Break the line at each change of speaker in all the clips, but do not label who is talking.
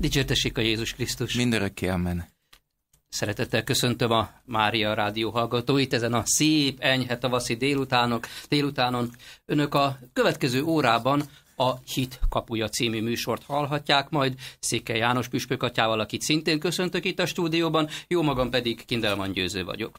Dicsértessék a Jézus Krisztus! Mindörökké, amen! Szeretettel köszöntöm a Mária Rádió hallgatóit ezen a szép, enyhe tavaszi délutánok, délutánon. Önök a következő órában a Hit kapuja című műsort hallhatják majd Széke János atyával, akit szintén köszöntök itt a stúdióban, jó magam pedig Kindelman Győző vagyok.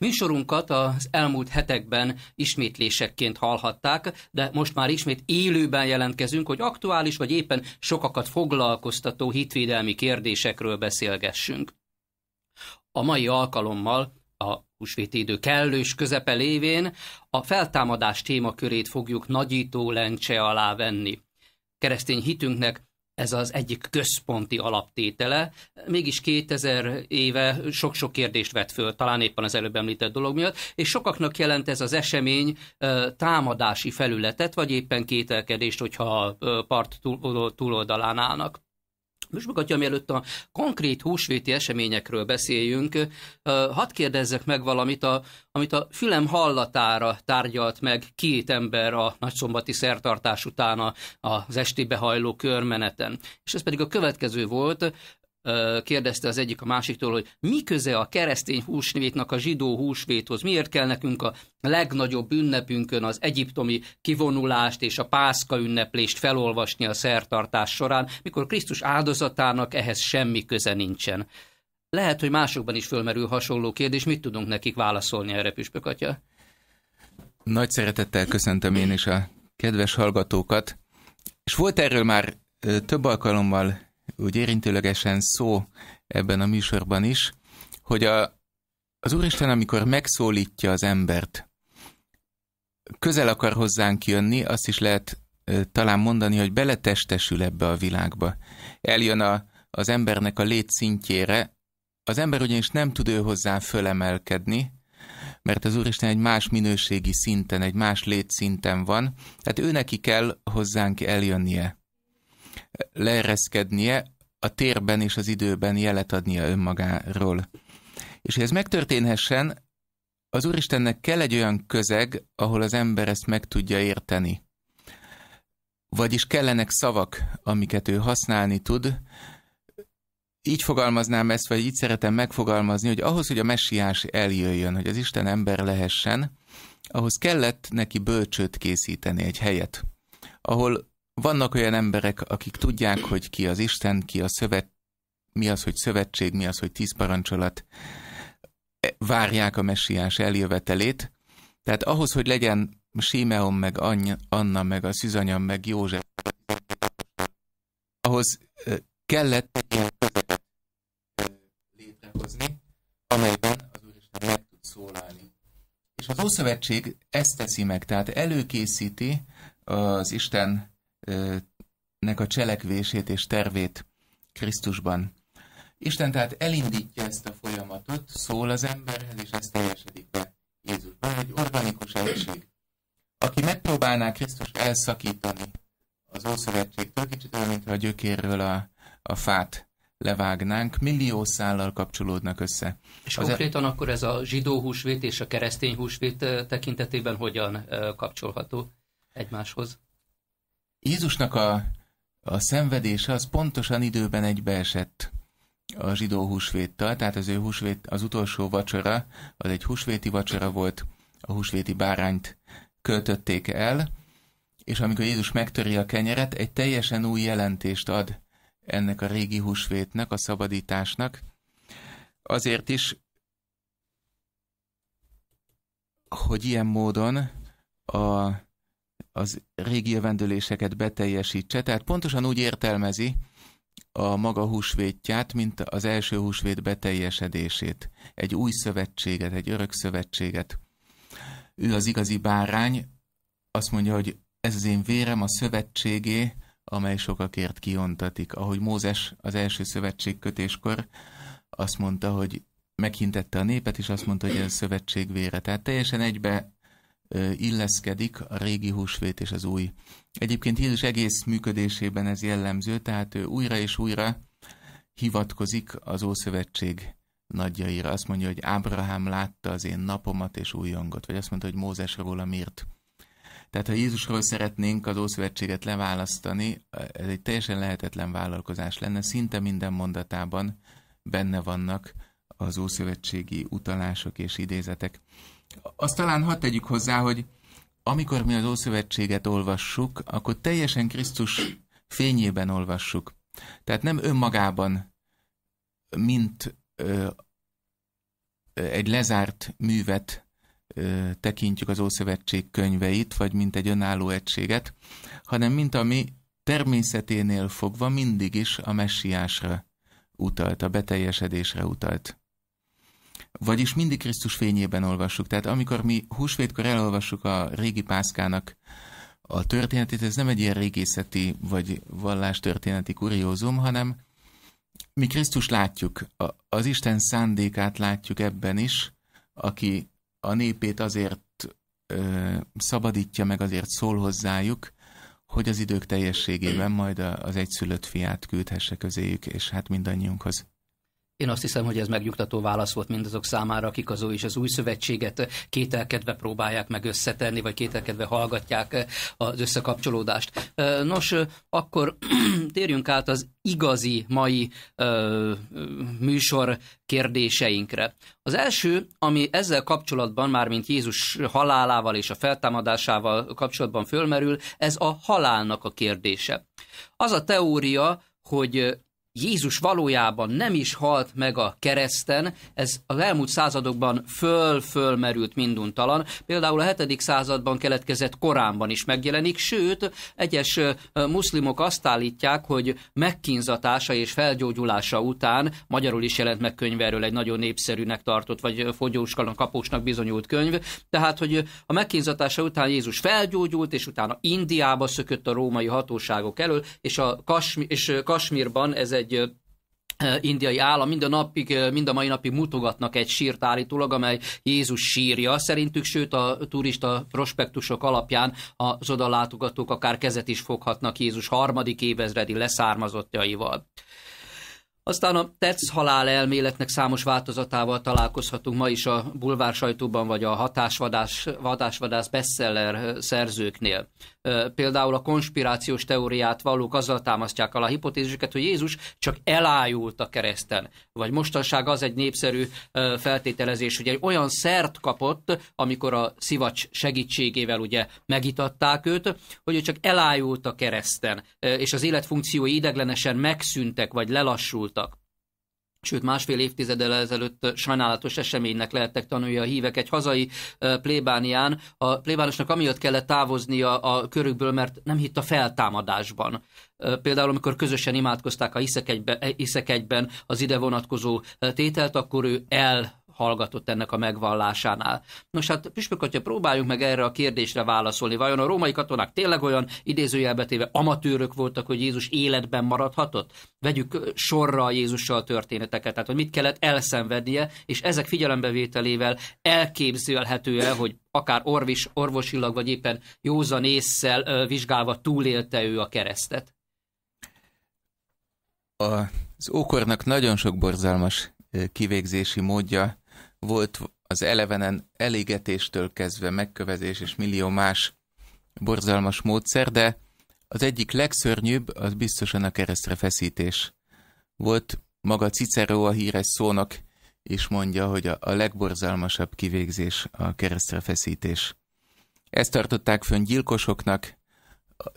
Műsorunkat az elmúlt hetekben ismétlésekként hallhatták, de most már ismét élőben jelentkezünk, hogy aktuális vagy éppen sokakat foglalkoztató hitvédelmi kérdésekről beszélgessünk. A mai alkalommal a húsvéti idő kellős közepe lévén a feltámadás témakörét fogjuk nagyító lencse alá venni. Keresztény hitünknek ez az egyik központi alaptétele. Mégis 2000 éve sok-sok kérdést vett föl, talán éppen az előbb említett dolog miatt, és sokaknak jelent ez az esemény támadási felületet, vagy éppen kételkedést, hogyha part túloldalán állnak. Most Atya, mielőtt a konkrét húsvéti eseményekről beszéljünk, hadd kérdezzek meg valamit, a, amit a fülem hallatára tárgyalt meg két ember a nagyszombati szertartás után a, az esti behajló körmeneten. És ez pedig a következő volt, kérdezte az egyik a másiktól, hogy mi köze a keresztény húsvétnak a zsidó húsvéthoz, miért kell nekünk a legnagyobb ünnepünkön az egyiptomi kivonulást és a pászka ünneplést felolvasni a szertartás során, mikor Krisztus áldozatának ehhez semmi köze nincsen. Lehet, hogy másokban is fölmerül hasonló kérdés, mit tudunk nekik válaszolni erre, Püspök atya?
Nagy szeretettel köszöntöm én is a kedves hallgatókat, és volt erről már több alkalommal úgy érintőlegesen szó ebben a műsorban is, hogy a, az Úristen, amikor megszólítja az embert, közel akar hozzánk jönni, azt is lehet talán mondani, hogy beletestesül ebbe a világba. Eljön a, az embernek a létszintjére, az ember ugyanis nem tud ő hozzá fölemelkedni, mert az Úristen egy más minőségi szinten, egy más létszinten van, tehát ő neki kell hozzánk eljönnie, leereszkednie, a térben és az időben jelet adnia önmagáról. És hogy ez megtörténhessen, az Úristennek kell egy olyan közeg, ahol az ember ezt meg tudja érteni. Vagyis kellenek szavak, amiket ő használni tud. Így fogalmaznám ezt, vagy így szeretem megfogalmazni, hogy ahhoz, hogy a messiás eljöjjön, hogy az Isten ember lehessen, ahhoz kellett neki bölcsőt készíteni, egy helyet, ahol vannak olyan emberek, akik tudják, hogy ki az Isten, ki a szövet, mi az, hogy szövetség, mi az, hogy tíz parancsolat, e, várják a messiás eljövetelét. Tehát ahhoz, hogy legyen Simeon, meg Anna, meg a Szüzanyam, meg József, ahhoz kellett ilyen közeget létrehozni, amelyben az Úristen meg tud szólalni. És az Ószövetség ezt teszi meg, tehát előkészíti az Isten nek a cselekvését és tervét Krisztusban. Isten tehát elindítja ezt a folyamatot, szól az emberhez, és ez teljesedik be Jézusban, egy organikus egység. Aki megpróbálná Krisztus elszakítani az Ószövetségtől, kicsit olyan, mintha a gyökérről a, a fát levágnánk, millió szállal kapcsolódnak össze. És az e- konkrétan
e... akkor ez a zsidó húsvét és a keresztény húsvét tekintetében hogyan kapcsolható egymáshoz?
Jézusnak a, a szenvedése az pontosan időben egybeesett a zsidó húsvéttal, tehát az ő húsvét, az utolsó vacsora, az egy húsvéti vacsora volt, a húsvéti bárányt költötték el, és amikor Jézus megtöri a kenyeret, egy teljesen új jelentést ad ennek a régi húsvétnek, a szabadításnak. Azért is, hogy ilyen módon a az régi jövendőléseket beteljesítse. Tehát pontosan úgy értelmezi a maga húsvétját, mint az első húsvét beteljesedését. Egy új szövetséget, egy örök szövetséget. Ő az igazi bárány, azt mondja, hogy ez az én vérem a szövetségé, amely sokakért kiontatik. Ahogy Mózes az első szövetség kötéskor azt mondta, hogy meghintette a népet, és azt mondta, hogy ez a szövetség vére. Tehát teljesen egybe illeszkedik a régi húsvét és az új. Egyébként Jézus egész működésében ez jellemző, tehát ő újra és újra hivatkozik az Ószövetség nagyjaira. Azt mondja, hogy Ábrahám látta az én napomat és újongot, vagy azt mondta, hogy Mózes róla írt. Tehát ha Jézusról szeretnénk az Ószövetséget leválasztani, ez egy teljesen lehetetlen vállalkozás lenne. Szinte minden mondatában benne vannak az ószövetségi utalások és idézetek azt talán hadd tegyük hozzá, hogy amikor mi az Ószövetséget olvassuk, akkor teljesen Krisztus fényében olvassuk. Tehát nem önmagában, mint ö, egy lezárt művet ö, tekintjük az Ószövetség könyveit, vagy mint egy önálló egységet, hanem mint ami természeténél fogva mindig is a messiásra utalt, a beteljesedésre utalt. Vagyis mindig Krisztus fényében olvassuk. Tehát amikor mi húsvétkor elolvassuk a régi pászkának a történetét, ez nem egy ilyen régészeti vagy vallástörténeti kuriózum, hanem mi Krisztus látjuk, az Isten szándékát látjuk ebben is, aki a népét azért ö, szabadítja meg, azért szól hozzájuk, hogy az idők teljességében majd az egyszülött fiát küldhesse közéjük, és hát mindannyiunkhoz
én azt hiszem, hogy ez megnyugtató válasz volt mindazok számára, akik az új és az új szövetséget kételkedve próbálják meg összetenni, vagy kételkedve hallgatják eh, az összekapcsolódást. Eh, nos, eh, akkor térjünk át az igazi mai műsor kérdéseinkre. Az első, ami ezzel kapcsolatban, mármint Jézus halálával és a feltámadásával kapcsolatban fölmerül, ez a halálnak a kérdése. Az a teória, hogy Jézus valójában nem is halt meg a kereszten, ez az elmúlt századokban föl-fölmerült minduntalan. Például a 7. században keletkezett Koránban is megjelenik, sőt, egyes muszlimok azt állítják, hogy megkínzatása és felgyógyulása után, magyarul is jelent meg könyverről egy nagyon népszerűnek tartott, vagy fogyóskalan kapósnak bizonyult könyv, tehát, hogy a megkínzatása után Jézus felgyógyult, és utána Indiába szökött a római hatóságok elől, és a Kasmi- és Kasmirban ez egy egy indiai állam mind a, napig, mind a mai napig mutogatnak egy sírt állítólag, amely Jézus sírja szerintük, sőt a turista prospektusok alapján az odalátogatók akár kezet is foghatnak Jézus harmadik évezredi leszármazottjaival. Aztán a tetsz halál elméletnek számos változatával találkozhatunk ma is a bulvár sajtóban, vagy a hatásvadás, hatásvadász bestseller szerzőknél például a konspirációs teóriát valók azzal támasztják alá a hipotéziseket, hogy Jézus csak elájult a kereszten. Vagy mostanság az egy népszerű feltételezés, hogy egy olyan szert kapott, amikor a szivacs segítségével ugye megitatták őt, hogy ő csak elájult a kereszten, és az életfunkciói ideglenesen megszűntek, vagy lelassultak sőt másfél évtizeddel ezelőtt sajnálatos eseménynek lehettek tanulni a hívek egy hazai plébánián. A plébánosnak amiatt kellett távoznia a körükből, mert nem hitt a feltámadásban. Például amikor közösen imádkozták a iszek e, egyben az ide vonatkozó tételt, akkor ő el hallgatott ennek a megvallásánál. Nos hát, püspök, hogyha próbáljuk meg erre a kérdésre válaszolni, vajon a római katonák tényleg olyan idézőjelbetéve amatőrök voltak, hogy Jézus életben maradhatott? Vegyük sorra a Jézussal történeteket, tehát hogy mit kellett elszenvednie, és ezek figyelembevételével elképzelhető el, hogy akár orvis, orvosilag, vagy éppen józan ésszel vizsgálva túlélte ő a keresztet?
Az ókornak nagyon sok borzalmas kivégzési módja volt az elevenen elégetéstől kezdve megkövezés és millió más borzalmas módszer, de az egyik legszörnyűbb az biztosan a keresztre feszítés. Volt maga Cicero a híres szónak, és mondja, hogy a, a legborzalmasabb kivégzés a keresztre feszítés. Ezt tartották fönn gyilkosoknak,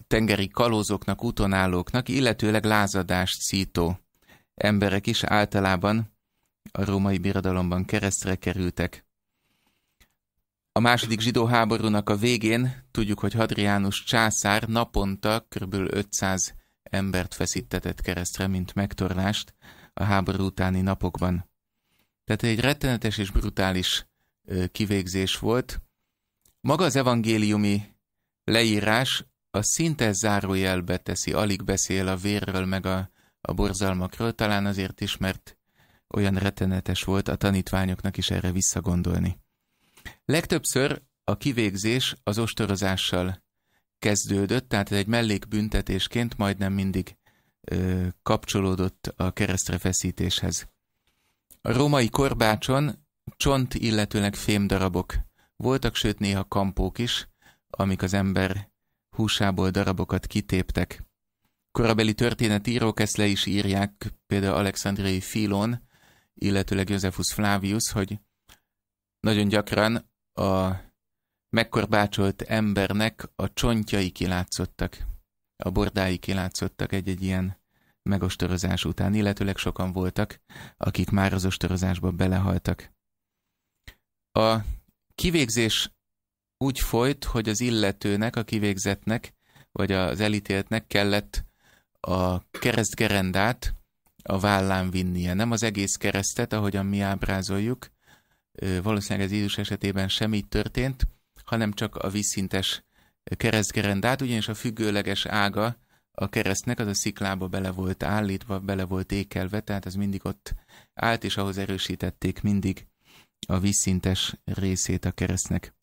tengeri kalózoknak, utonállóknak, illetőleg lázadást szító emberek is általában a római birodalomban keresztre kerültek. A második zsidó háborúnak a végén tudjuk, hogy Hadriánus császár naponta kb. 500 embert feszítetett keresztre, mint megtorlást a háború utáni napokban. Tehát egy rettenetes és brutális kivégzés volt. Maga az evangéliumi leírás a szinte zárójelbe teszi, alig beszél a vérről meg a, a borzalmakról, talán azért is, mert olyan rettenetes volt a tanítványoknak is erre visszagondolni. Legtöbbször a kivégzés az ostorozással kezdődött, tehát egy mellékbüntetésként majdnem mindig ö, kapcsolódott a keresztre feszítéshez. A római korbácson csont, illetőleg fémdarabok voltak, sőt néha kampók is, amik az ember húsából darabokat kitéptek. Korabeli történetírók ezt le is írják, például alexandriai Filon illetőleg Josephus Flavius, hogy nagyon gyakran a megkorbácsolt embernek a csontjai kilátszottak, a bordái kilátszottak egy-egy ilyen megostorozás után, illetőleg sokan voltak, akik már az ostorozásba belehaltak. A kivégzés úgy folyt, hogy az illetőnek, a kivégzetnek, vagy az elítéltnek kellett a keresztgerendát a vállán vinnie. Nem az egész keresztet, ahogyan mi ábrázoljuk, valószínűleg ez Jézus esetében sem így történt, hanem csak a vízszintes keresztgerendát, ugyanis a függőleges ága a keresztnek az a sziklába bele volt állítva, bele volt ékelve, tehát ez mindig ott állt, és ahhoz erősítették mindig a vízszintes részét a keresztnek.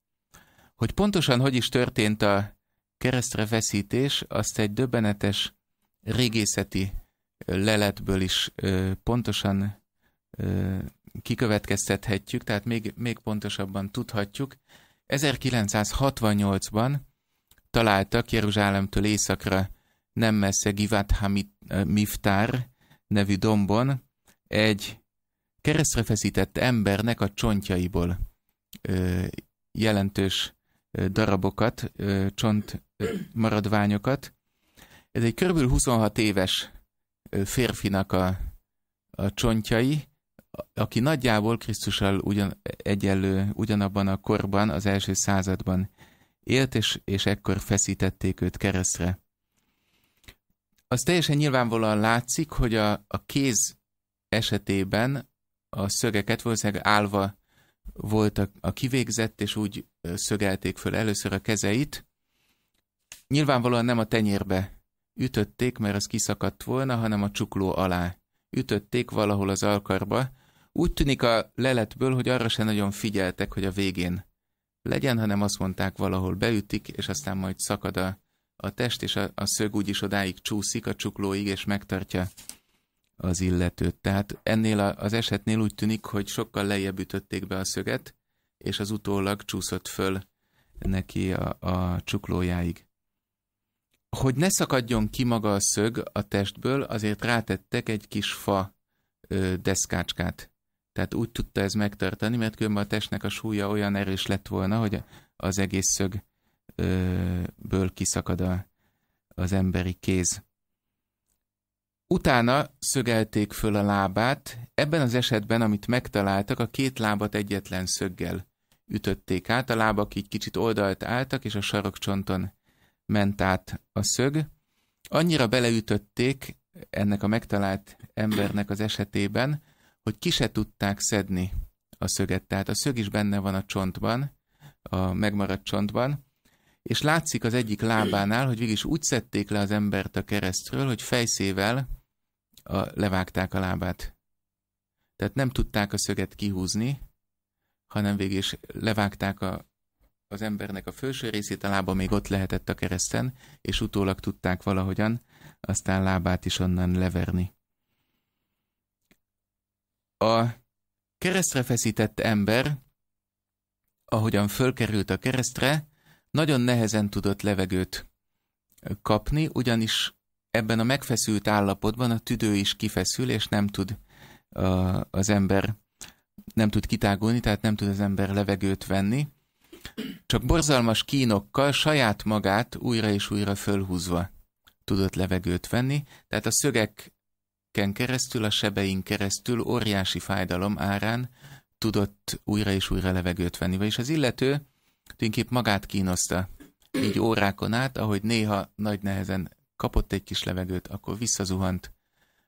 Hogy pontosan hogy is történt a keresztre veszítés, azt egy döbbenetes régészeti leletből is pontosan kikövetkeztethetjük, tehát még, még pontosabban tudhatjuk. 1968-ban találtak Jeruzsálemtől északra nem messze Givat miftár nevű dombon egy keresztre feszített embernek a csontjaiból jelentős darabokat, csontmaradványokat. csont maradványokat. Ez egy körülbelül 26 éves férfinak a, a csontjai, aki nagyjából Krisztussal ugyan, egyenlő, ugyanabban a korban, az első században élt, és, és ekkor feszítették őt keresztre. Az teljesen nyilvánvalóan látszik, hogy a, a kéz esetében a szögeket valószínűleg állva voltak a kivégzett, és úgy szögelték föl először a kezeit. Nyilvánvalóan nem a tenyérbe ütötték, mert az kiszakadt volna, hanem a csukló alá. Ütötték valahol az alkarba. Úgy tűnik a leletből, hogy arra se nagyon figyeltek, hogy a végén legyen, hanem azt mondták valahol beütik, és aztán majd szakad a, a test, és a, a szög úgyis odáig csúszik a csuklóig, és megtartja az illetőt. Tehát ennél a, az esetnél úgy tűnik, hogy sokkal lejjebb ütötték be a szöget, és az utólag csúszott föl neki a, a csuklójáig. Hogy ne szakadjon ki maga a szög a testből, azért rátettek egy kis fa ö, deszkácskát. Tehát úgy tudta ez megtartani, mert különben a testnek a súlya olyan erős lett volna, hogy az egész szögből kiszakad a, az emberi kéz. Utána szögelték föl a lábát, ebben az esetben, amit megtaláltak, a két lábat egyetlen szöggel ütötték át, a lábak így kicsit oldalt álltak, és a sarokcsonton ment át a szög. Annyira beleütötték ennek a megtalált embernek az esetében, hogy ki se tudták szedni a szöget. Tehát a szög is benne van a csontban, a megmaradt csontban, és látszik az egyik lábánál, hogy végig is úgy szedték le az embert a keresztről, hogy fejszével a, levágták a lábát. Tehát nem tudták a szöget kihúzni, hanem végig is levágták a az embernek a felső részét, a lába még ott lehetett a kereszten, és utólag tudták valahogyan aztán lábát is onnan leverni. A keresztre feszített ember, ahogyan fölkerült a keresztre, nagyon nehezen tudott levegőt kapni, ugyanis ebben a megfeszült állapotban a tüdő is kifeszül, és nem tud az ember nem tud kitágulni, tehát nem tud az ember levegőt venni, csak borzalmas kínokkal saját magát újra és újra fölhúzva tudott levegőt venni, tehát a szögekken keresztül, a sebein keresztül, óriási fájdalom árán tudott újra és újra levegőt venni. Vagyis az illető tulajdonképp magát kínoszta, így órákon át, ahogy néha nagy nehezen kapott egy kis levegőt, akkor visszazuhant,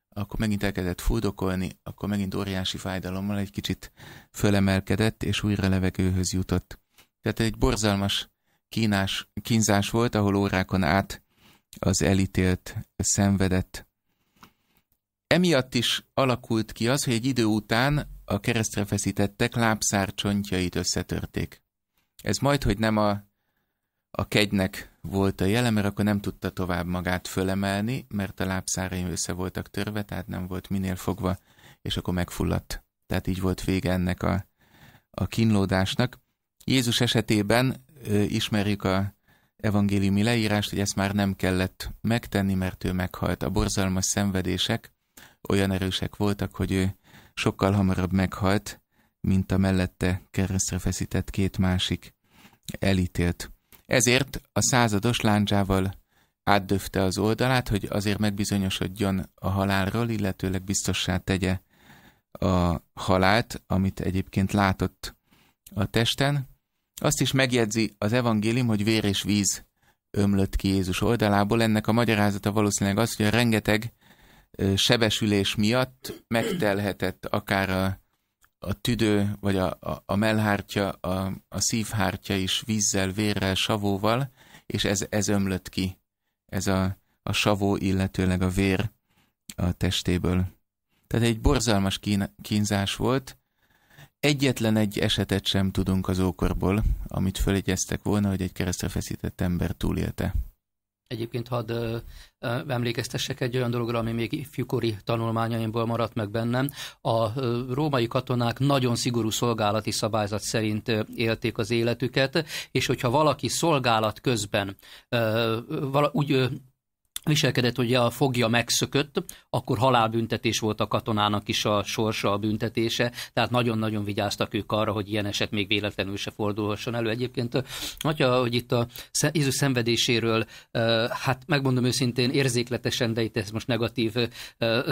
akkor megint elkezdett fuldokolni, akkor megint óriási fájdalommal egy kicsit fölemelkedett, és újra levegőhöz jutott. Tehát egy borzalmas kínás, kínzás volt, ahol órákon át az elítélt szenvedett. Emiatt is alakult ki az, hogy egy idő után a keresztre feszítettek lábszár csontjait összetörték. Ez majd, hogy nem a, a kegynek volt a jele, mert akkor nem tudta tovább magát fölemelni, mert a lábszáraim össze voltak törve, tehát nem volt minél fogva, és akkor megfulladt. Tehát így volt vége ennek a, a kínlódásnak. Jézus esetében ismerjük a evangéliumi leírást, hogy ezt már nem kellett megtenni, mert ő meghalt. A borzalmas szenvedések olyan erősek voltak, hogy ő sokkal hamarabb meghalt, mint a mellette keresztre feszített két másik elítélt. Ezért a százados láncsával átdöfte az oldalát, hogy azért megbizonyosodjon a halálról, illetőleg biztossá tegye a halált, amit egyébként látott a testen, azt is megjegyzi az evangélium, hogy vér és víz ömlött ki Jézus oldalából. Ennek a magyarázata valószínűleg az, hogy a rengeteg sebesülés miatt megtelhetett akár a, a tüdő, vagy a, a, a mellhártya, a, a szívhártya is vízzel, vérrel, savóval, és ez, ez ömlött ki. Ez a, a savó, illetőleg a vér a testéből. Tehát egy borzalmas kín, kínzás volt, Egyetlen egy esetet sem tudunk az ókorból, amit fölegyeztek volna, hogy egy keresztre feszített ember túlélte.
Egyébként hadd ö, ö, emlékeztessek egy olyan dologra, ami még ifjúkori tanulmányaimból maradt meg bennem. A ö, római katonák nagyon szigorú szolgálati szabályzat szerint ö, élték az életüket, és hogyha valaki szolgálat közben ö, vala, úgy ö, viselkedett, hogy a fogja megszökött, akkor halálbüntetés volt a katonának is a sorsa, a büntetése, tehát nagyon-nagyon vigyáztak ők arra, hogy ilyen eset még véletlenül se fordulhasson elő. Egyébként, atya, hogy itt a Jézus szenvedéséről, hát megmondom őszintén, érzékletesen, de itt ez most negatív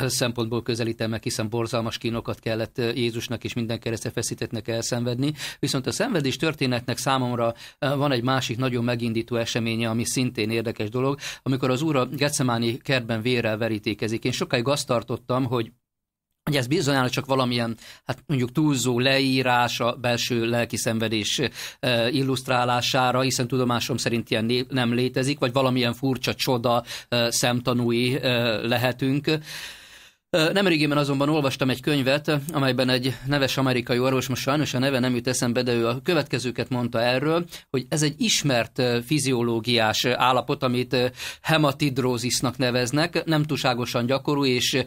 szempontból közelítem meg, hiszen borzalmas kínokat kellett Jézusnak és minden keresztre feszítettnek elszenvedni. Viszont a szenvedés történetnek számomra van egy másik nagyon megindító eseménye, ami szintén érdekes dolog, amikor az úr Gecemáni kertben vérrel verítékezik. Én sokáig azt tartottam, hogy hogy ez bizonyára csak valamilyen, hát mondjuk túlzó leírás a belső lelki szenvedés eh, illusztrálására, hiszen tudomásom szerint ilyen nem létezik, vagy valamilyen furcsa csoda eh, szemtanúi eh, lehetünk. Nemrégében azonban olvastam egy könyvet, amelyben egy neves amerikai orvos, most sajnos a neve nem jut eszembe, de ő a következőket mondta erről, hogy ez egy ismert fiziológiás állapot, amit hematidrózisnak neveznek, nem túlságosan gyakorú és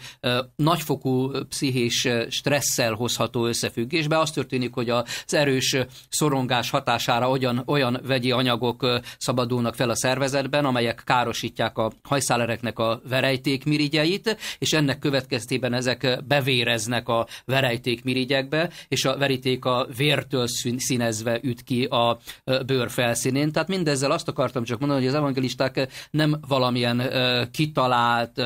nagyfokú pszichés stresszel hozható összefüggésbe. Az történik, hogy az erős szorongás hatására olyan, olyan vegyi anyagok szabadulnak fel a szervezetben, amelyek károsítják a hajszálereknek a verejték mirigyeit, és ennek következő következtében ezek bevéreznek a verejték mirigyekbe, és a veríték a vértől színezve üt ki a bőr felszínén. Tehát mindezzel azt akartam csak mondani, hogy az evangelisták nem valamilyen kitalált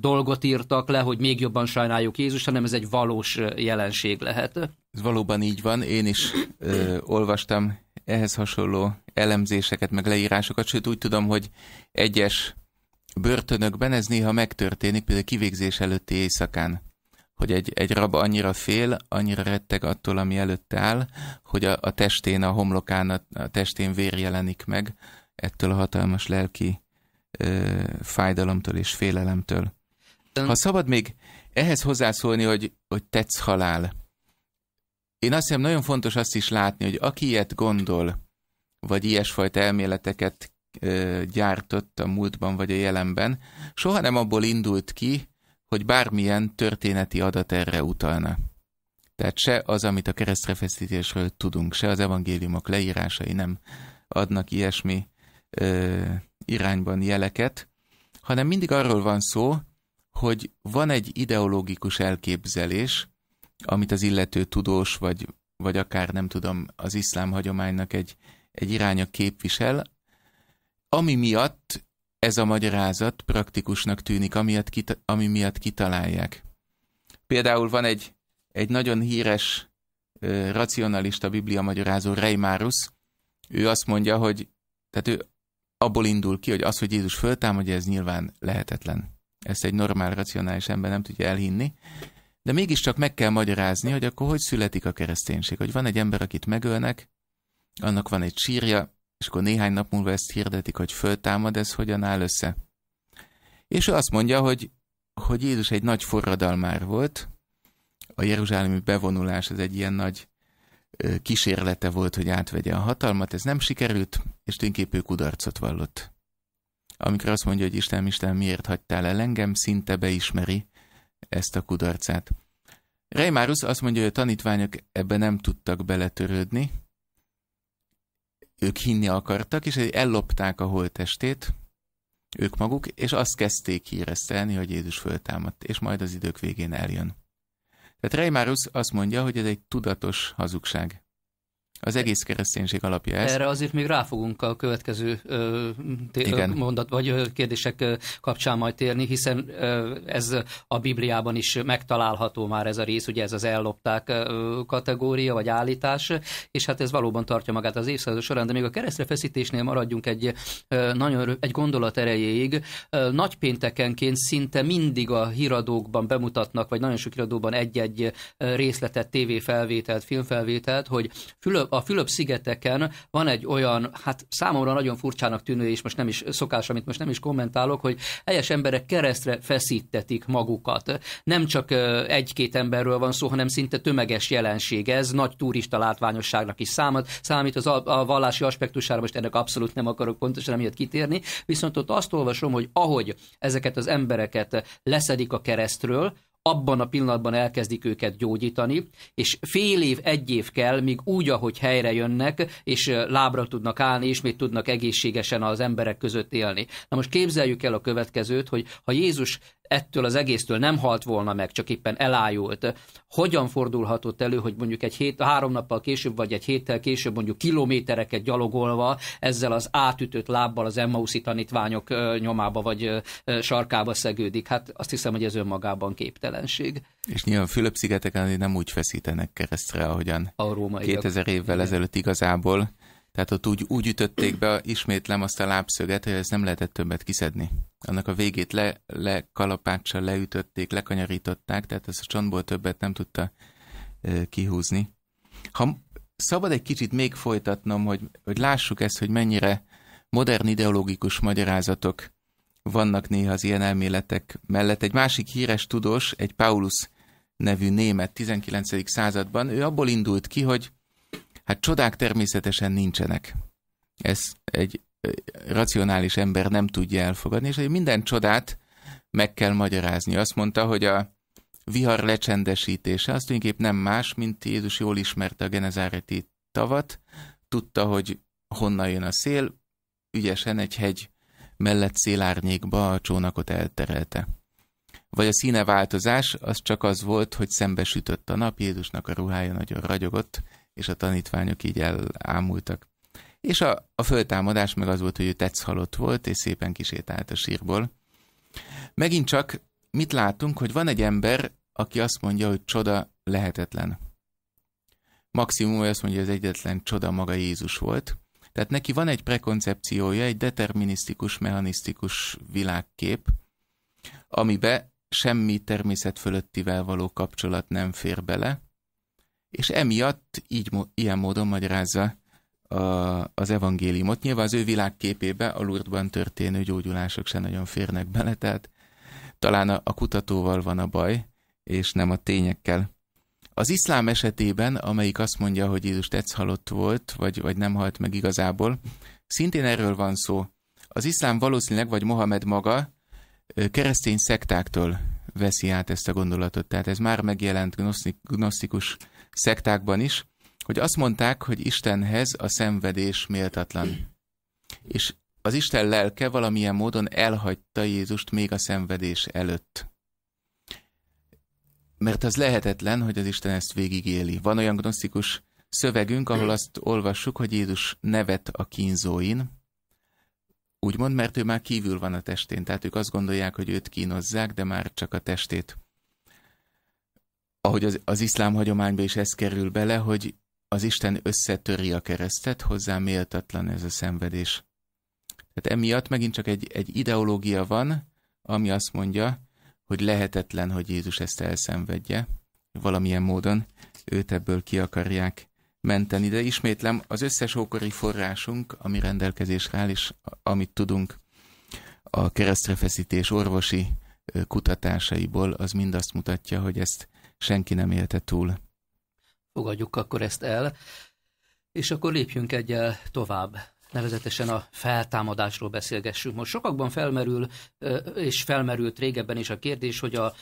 dolgot írtak le, hogy még jobban sajnáljuk Jézus, hanem ez egy valós jelenség lehet.
Ez valóban így van, én is ö, olvastam ehhez hasonló elemzéseket, meg leírásokat, sőt úgy tudom, hogy egyes börtönökben ez néha megtörténik, például kivégzés előtti éjszakán, hogy egy, egy rab annyira fél, annyira retteg attól, ami előtte áll, hogy a, a testén, a homlokán, a, a testén vér jelenik meg ettől a hatalmas lelki ö, fájdalomtól és félelemtől. Ha szabad még ehhez hozzászólni, hogy, hogy tetsz halál. Én azt hiszem, nagyon fontos azt is látni, hogy aki ilyet gondol, vagy ilyesfajta elméleteket gyártott a múltban vagy a jelenben, soha nem abból indult ki, hogy bármilyen történeti adat erre utalna. Tehát se az, amit a keresztrefeszítésről tudunk, se az evangéliumok leírásai nem adnak ilyesmi ö, irányban jeleket, hanem mindig arról van szó, hogy van egy ideológikus elképzelés, amit az illető tudós, vagy, vagy akár nem tudom, az iszlám hagyománynak egy, egy iránya képvisel, ami miatt ez a magyarázat praktikusnak tűnik, amiatt kita, ami miatt kitalálják. Például van egy, egy nagyon híres racionalista biblia magyarázó Reimárus, ő azt mondja, hogy tehát ő abból indul ki, hogy az, hogy Jézus föltámadja, ez nyilván lehetetlen. Ezt egy normál, racionális ember nem tudja elhinni. De mégiscsak meg kell magyarázni, hogy akkor hogy születik a kereszténység. Hogy van egy ember, akit megölnek, annak van egy sírja, és akkor néhány nap múlva ezt hirdetik, hogy föltámad, ez hogyan áll össze. És ő azt mondja, hogy, hogy Jézus egy nagy forradalmár volt, a jeruzsálemi bevonulás az egy ilyen nagy kísérlete volt, hogy átvegye a hatalmat, ez nem sikerült, és tényképp ő kudarcot vallott. Amikor azt mondja, hogy Isten, Isten, miért hagytál el engem, szinte beismeri ezt a kudarcát. Reimárus azt mondja, hogy a tanítványok ebbe nem tudtak beletörődni, ők hinni akartak, és ellopták a holttestét, ők maguk, és azt kezdték híresztelni, hogy Jézus föltámadt, és majd az idők végén eljön. Tehát Reimarus azt mondja, hogy ez egy tudatos hazugság. Az egész kereszténység alapja ez. Erre
azért még rá fogunk a következő ö, Igen. mondat vagy kérdések kapcsán majd térni, hiszen ö, ez a Bibliában is megtalálható már ez a rész, ugye ez az ellopták ö, kategória vagy állítás, és hát ez valóban tartja magát az évszázad során, de még a keresztre feszítésnél maradjunk egy ö, nagyon egy gondolat erejéig. Nagy péntekenként szinte mindig a híradókban bemutatnak, vagy nagyon sok híradóban egy-egy részletet, tévéfelvételt, filmfelvételt, hogy Fülöp a Fülöp-szigeteken van egy olyan, hát számomra nagyon furcsának tűnő, és most nem is szokás, amit most nem is kommentálok, hogy egyes emberek keresztre feszítetik magukat. Nem csak egy-két emberről van szó, hanem szinte tömeges jelenség ez, nagy turista látványosságnak is számít, számít az a, a vallási aspektusára most ennek abszolút nem akarok pontosan emiatt kitérni, viszont ott azt olvasom, hogy ahogy ezeket az embereket leszedik a keresztről, abban a pillanatban elkezdik őket gyógyítani, és fél év, egy év kell, míg úgy, ahogy helyre jönnek, és lábra tudnak állni, és még tudnak egészségesen az emberek között élni. Na most képzeljük el a következőt, hogy ha Jézus ettől az egésztől nem halt volna meg, csak éppen elájult, hogyan fordulhatott elő, hogy mondjuk egy hét, három nappal később, vagy egy héttel később mondjuk kilométereket gyalogolva ezzel az átütött lábbal az Emmauszi tanítványok nyomába vagy sarkába szegődik. Hát azt hiszem, hogy ez önmagában képtelen jelenség.
És nyilván Fülöp-szigeteken nem úgy feszítenek keresztre, ahogyan a római 2000 évvel igen. ezelőtt igazából. Tehát ott úgy, úgy ütötték be ismétlem azt a lábszöget, hogy ezt nem lehetett többet kiszedni. Annak a végét le, kalapáccsal leütötték, lekanyarították, tehát ezt a csontból többet nem tudta kihúzni. Ha szabad egy kicsit még folytatnom, hogy, hogy lássuk ezt, hogy mennyire modern ideológikus magyarázatok vannak néha az ilyen elméletek mellett. Egy másik híres tudós, egy Paulus nevű német 19. században, ő abból indult ki, hogy hát csodák természetesen nincsenek. Ez egy racionális ember nem tudja elfogadni, és hogy minden csodát meg kell magyarázni. Azt mondta, hogy a vihar lecsendesítése az tulajdonképp nem más, mint Jézus jól ismerte a genezáreti tavat, tudta, hogy honnan jön a szél, ügyesen egy hegy mellett szélárnyékba a csónakot elterelte. Vagy a színe változás, az csak az volt, hogy szembesütött a nap, Jézusnak a ruhája nagyon ragyogott, és a tanítványok így elámultak. És a, a föltámadás meg az volt, hogy ő tetsz halott volt, és szépen kisétált a sírból. Megint csak mit látunk, hogy van egy ember, aki azt mondja, hogy csoda lehetetlen. Maximum azt mondja, hogy az egyetlen csoda maga Jézus volt, tehát neki van egy prekoncepciója, egy determinisztikus, mechanisztikus világkép, amibe semmi természet fölöttivel való kapcsolat nem fér bele, és emiatt így, ilyen módon magyarázza a, az evangéliumot. Nyilván az ő világképébe a Lourdesban történő gyógyulások se nagyon férnek bele, tehát talán a, a kutatóval van a baj, és nem a tényekkel. Az iszlám esetében, amelyik azt mondja, hogy Jézus tetsz halott volt, vagy, vagy nem halt meg igazából, szintén erről van szó. Az iszlám valószínűleg, vagy Mohamed maga keresztény szektáktól veszi át ezt a gondolatot. Tehát ez már megjelent gnosztikus szektákban is, hogy azt mondták, hogy Istenhez a szenvedés méltatlan. És az Isten lelke valamilyen módon elhagyta Jézust még a szenvedés előtt mert az lehetetlen, hogy az Isten ezt végigéli. Van olyan gnosztikus szövegünk, ahol azt olvassuk, hogy Jézus nevet a kínzóin, úgymond, mert ő már kívül van a testén, tehát ők azt gondolják, hogy őt kínozzák, de már csak a testét. Ahogy az, az iszlám hagyományba is ez kerül bele, hogy az Isten összetöri a keresztet, hozzá méltatlan ez a szenvedés. Tehát emiatt megint csak egy, egy ideológia van, ami azt mondja, hogy lehetetlen, hogy Jézus ezt elszenvedje, valamilyen módon őt ebből ki akarják menteni. De ismétlem, az összes ókori forrásunk, ami rendelkezésre áll, és amit tudunk a keresztrefeszítés orvosi kutatásaiból, az mind azt mutatja, hogy ezt senki nem élte túl.
Fogadjuk akkor ezt el, és akkor lépjünk egyel tovább nevezetesen a feltámadásról beszélgessünk. Most sokakban felmerül, és felmerült régebben is a kérdés, hogy a,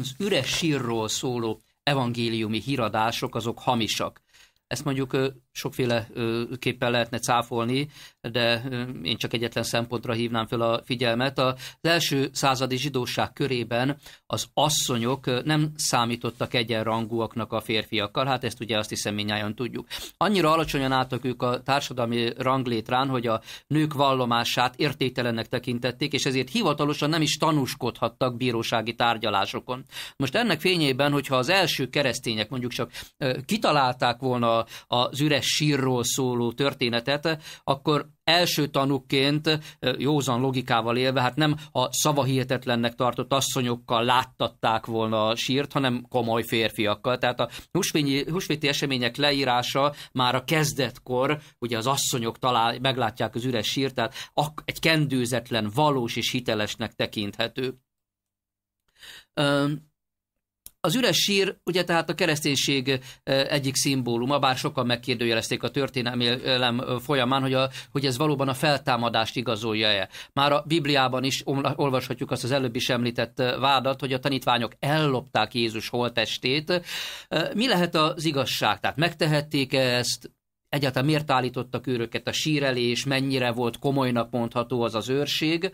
az üres sírról szóló evangéliumi híradások azok hamisak. Ezt mondjuk sokféleképpen lehetne cáfolni, de én csak egyetlen szempontra hívnám fel a figyelmet. Az első századi zsidóság körében az asszonyok nem számítottak egyenrangúaknak a férfiakkal, hát ezt ugye azt hiszem minnyáján tudjuk. Annyira alacsonyan álltak ők a társadalmi ranglétrán, hogy a nők vallomását értéktelennek tekintették, és ezért hivatalosan nem is tanúskodhattak bírósági tárgyalásokon. Most ennek fényében, hogyha az első keresztények mondjuk csak kitalálták volna az üres sírról szóló történetet, akkor első tanúként józan logikával élve, hát nem a szavahihetetlennek tartott asszonyokkal láttatták volna a sírt, hanem komoly férfiakkal. Tehát a husvéti események leírása már a kezdetkor, ugye az asszonyok talál, meglátják az üres sírt, tehát egy kendőzetlen, valós és hitelesnek tekinthető. Az üres sír, ugye tehát a kereszténység egyik szimbóluma, bár sokan megkérdőjelezték a történelem folyamán, hogy, a, hogy ez valóban a feltámadást igazolja-e. Már a Bibliában is olvashatjuk azt az előbb is említett vádat, hogy a tanítványok ellopták Jézus holtestét. Mi lehet az igazság? Tehát megtehették -e ezt, egyáltalán miért állítottak őröket a sírelés, mennyire volt komolynak mondható az az őrség,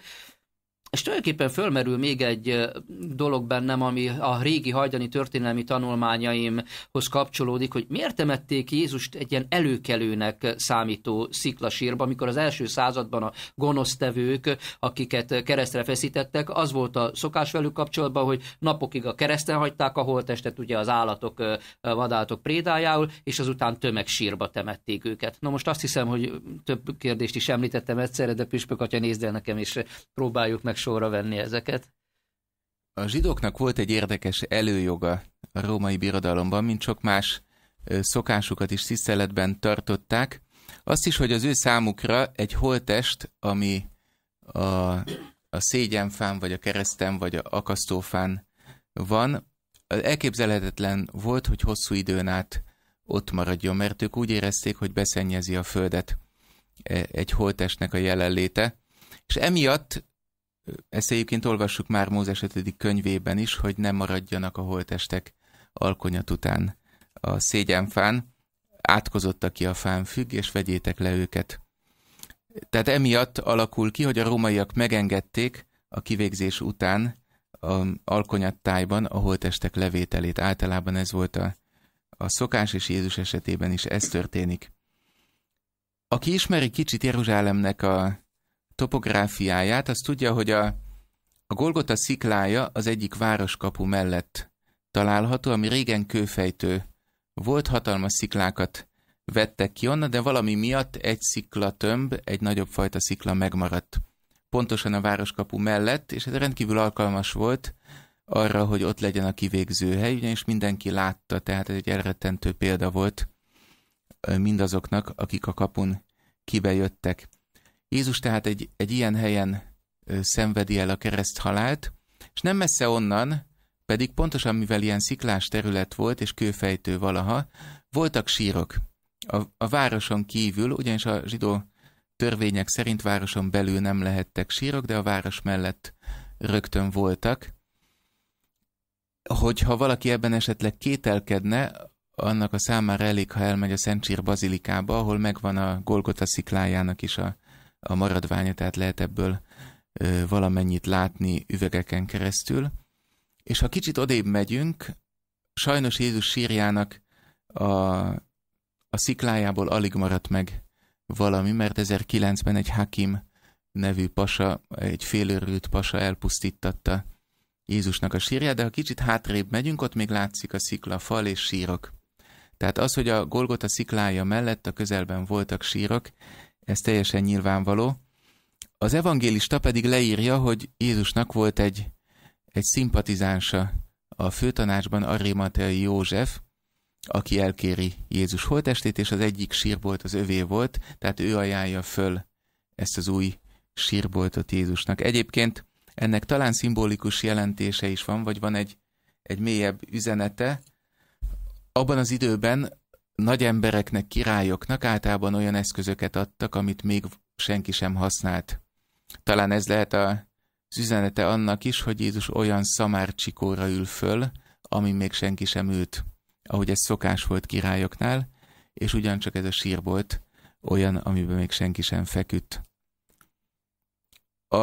és tulajdonképpen fölmerül még egy dolog bennem, ami a régi hajdani történelmi tanulmányaimhoz kapcsolódik, hogy miért temették Jézust egy ilyen előkelőnek számító sziklasírba, amikor az első században a gonosztevők, akiket keresztre feszítettek, az volt a szokás velük kapcsolatban, hogy napokig a kereszten hagyták a holttestet, ugye az állatok, vadállatok prédájául, és azután tömegsírba temették őket. Na most azt hiszem, hogy több kérdést is említettem egyszerre, de Püspök atya nézd el nekem, és próbáljuk meg sorra venni ezeket.
A zsidóknak volt egy érdekes előjoga a római birodalomban, mint sok más szokásukat is tiszteletben tartották. Azt is, hogy az ő számukra egy holtest, ami a, a szégyenfán, vagy a keresztem, vagy a akasztófán van, elképzelhetetlen volt, hogy hosszú időn át ott maradjon, mert ők úgy érezték, hogy beszennyezi a földet e, egy holtestnek a jelenléte, és emiatt egyébként olvassuk már Mózes 5. könyvében is, hogy nem maradjanak a holtestek alkonyat után a szégyenfán, átkozott aki a fán függ, és vegyétek le őket. Tehát emiatt alakul ki, hogy a rómaiak megengedték a kivégzés után a alkonyattájban a holtestek levételét. Általában ez volt a, a szokás, és Jézus esetében is ez történik. Aki ismeri kicsit Jeruzsálemnek a topográfiáját, Az tudja, hogy a, a Golgota sziklája az egyik városkapu mellett található, ami régen kőfejtő volt, hatalmas sziklákat vettek ki onnan, de valami miatt egy szikla tömb, egy nagyobb fajta szikla megmaradt. Pontosan a városkapu mellett, és ez rendkívül alkalmas volt arra, hogy ott legyen a kivégző hely, ugyanis mindenki látta, tehát ez egy elrettentő példa volt mindazoknak, akik a kapun kibejöttek. Jézus tehát egy, egy ilyen helyen szenvedi el a kereszt halált, és nem messze onnan, pedig pontosan mivel ilyen sziklás terület volt és kőfejtő valaha, voltak sírok. A, a városon kívül, ugyanis a zsidó törvények szerint városon belül nem lehettek sírok, de a város mellett rögtön voltak. Hogyha valaki ebben esetleg kételkedne, annak a számára elég, ha elmegy a Szent Sír Bazilikába, ahol megvan a Golgota sziklájának is a a maradványa, tehát lehet ebből valamennyit látni üvegeken keresztül. És ha kicsit odébb megyünk, sajnos Jézus sírjának a, a sziklájából alig maradt meg valami, mert 1009-ben egy Hakim nevű pasa, egy félőrült pasa elpusztítatta Jézusnak a sírját, de ha kicsit hátrébb megyünk, ott még látszik a szikla, fal és sírok. Tehát az, hogy a Golgota sziklája mellett a közelben voltak sírok, ez teljesen nyilvánvaló. Az evangélista pedig leírja, hogy Jézusnak volt egy, egy szimpatizánsa a főtanácsban Arimatei József, aki elkéri Jézus holtestét, és az egyik sírbolt az övé volt, tehát ő ajánlja föl ezt az új sírboltot Jézusnak. Egyébként ennek talán szimbolikus jelentése is van, vagy van egy, egy mélyebb üzenete. Abban az időben nagy embereknek, királyoknak általában olyan eszközöket adtak, amit még senki sem használt. Talán ez lehet a üzenete annak is, hogy Jézus olyan szamárcsikóra ül föl, ami még senki sem ült, ahogy ez szokás volt királyoknál, és ugyancsak ez a sír volt olyan, amiben még senki sem feküdt. A,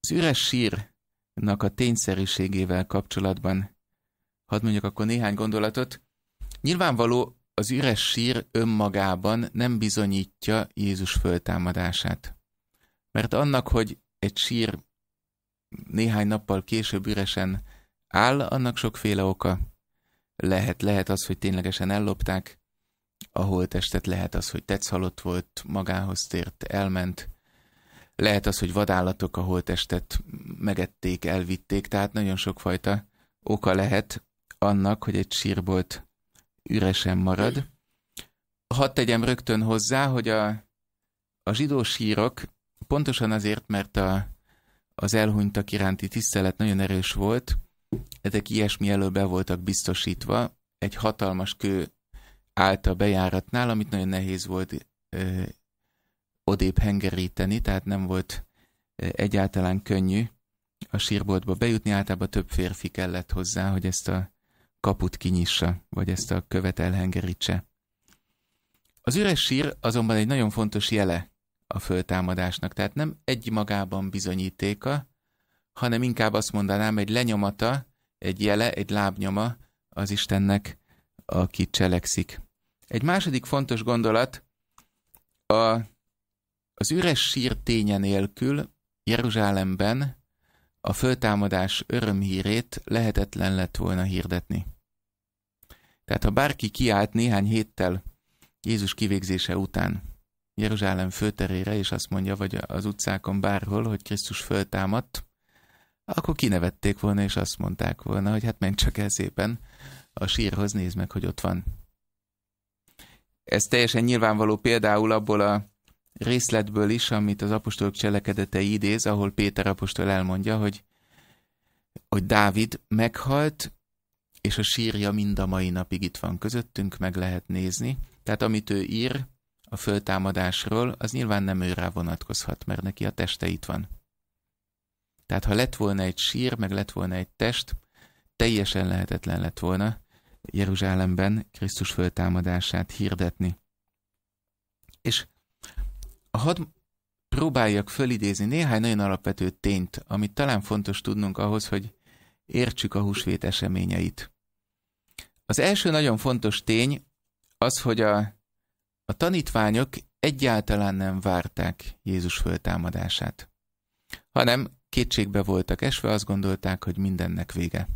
az üres sírnak a tényszerűségével kapcsolatban hadd mondjuk akkor néhány gondolatot. Nyilvánvaló, az üres sír önmagában nem bizonyítja Jézus föltámadását. Mert annak, hogy egy sír néhány nappal később üresen áll, annak sokféle oka. Lehet, lehet az, hogy ténylegesen ellopták a holttestet, lehet az, hogy tetszhalott volt, magához tért, elment, lehet az, hogy vadállatok a holttestet megették, elvitték, tehát nagyon sokfajta oka lehet annak, hogy egy sírbolt üresen marad. Hadd tegyem rögtön hozzá, hogy a, a zsidós hírok pontosan azért, mert a, az elhunytak iránti tisztelet nagyon erős volt, ezek ilyesmi elől be voltak biztosítva, egy hatalmas kő állt a bejáratnál, amit nagyon nehéz volt ö, odébb hengeríteni, tehát nem volt ö, egyáltalán könnyű a sírboltba bejutni, általában több férfi kellett hozzá, hogy ezt a kaput kinyissa, vagy ezt a követ elhengerítse. Az üres sír azonban egy nagyon fontos jele a föltámadásnak, tehát nem egy magában bizonyítéka, hanem inkább azt mondanám, egy lenyomata, egy jele, egy lábnyoma az Istennek, aki cselekszik. Egy második fontos gondolat, a, az üres sír ténye nélkül Jeruzsálemben a föltámadás örömhírét lehetetlen lett volna hirdetni. Tehát ha bárki kiállt néhány héttel Jézus kivégzése után Jeruzsálem főterére, és azt mondja, vagy az utcákon bárhol, hogy Krisztus föltámadt, akkor kinevették volna, és azt mondták volna, hogy hát menj csak el szépen a sírhoz, nézd meg, hogy ott van. Ez teljesen nyilvánvaló például abból a részletből is, amit az apostolok cselekedetei idéz, ahol Péter apostol elmondja, hogy, hogy Dávid meghalt, és a sírja mind a mai napig itt van közöttünk, meg lehet nézni. Tehát amit ő ír a föltámadásról, az nyilván nem őrá vonatkozhat, mert neki a teste itt van. Tehát ha lett volna egy sír, meg lett volna egy test, teljesen lehetetlen lett volna Jeruzsálemben Krisztus föltámadását hirdetni. És hadd próbáljak fölidézni néhány nagyon alapvető tényt, amit talán fontos tudnunk ahhoz, hogy értsük a húsvét eseményeit. Az első nagyon fontos tény az, hogy a, a tanítványok egyáltalán nem várták Jézus föltámadását, hanem kétségbe voltak esve, azt gondolták, hogy mindennek vége.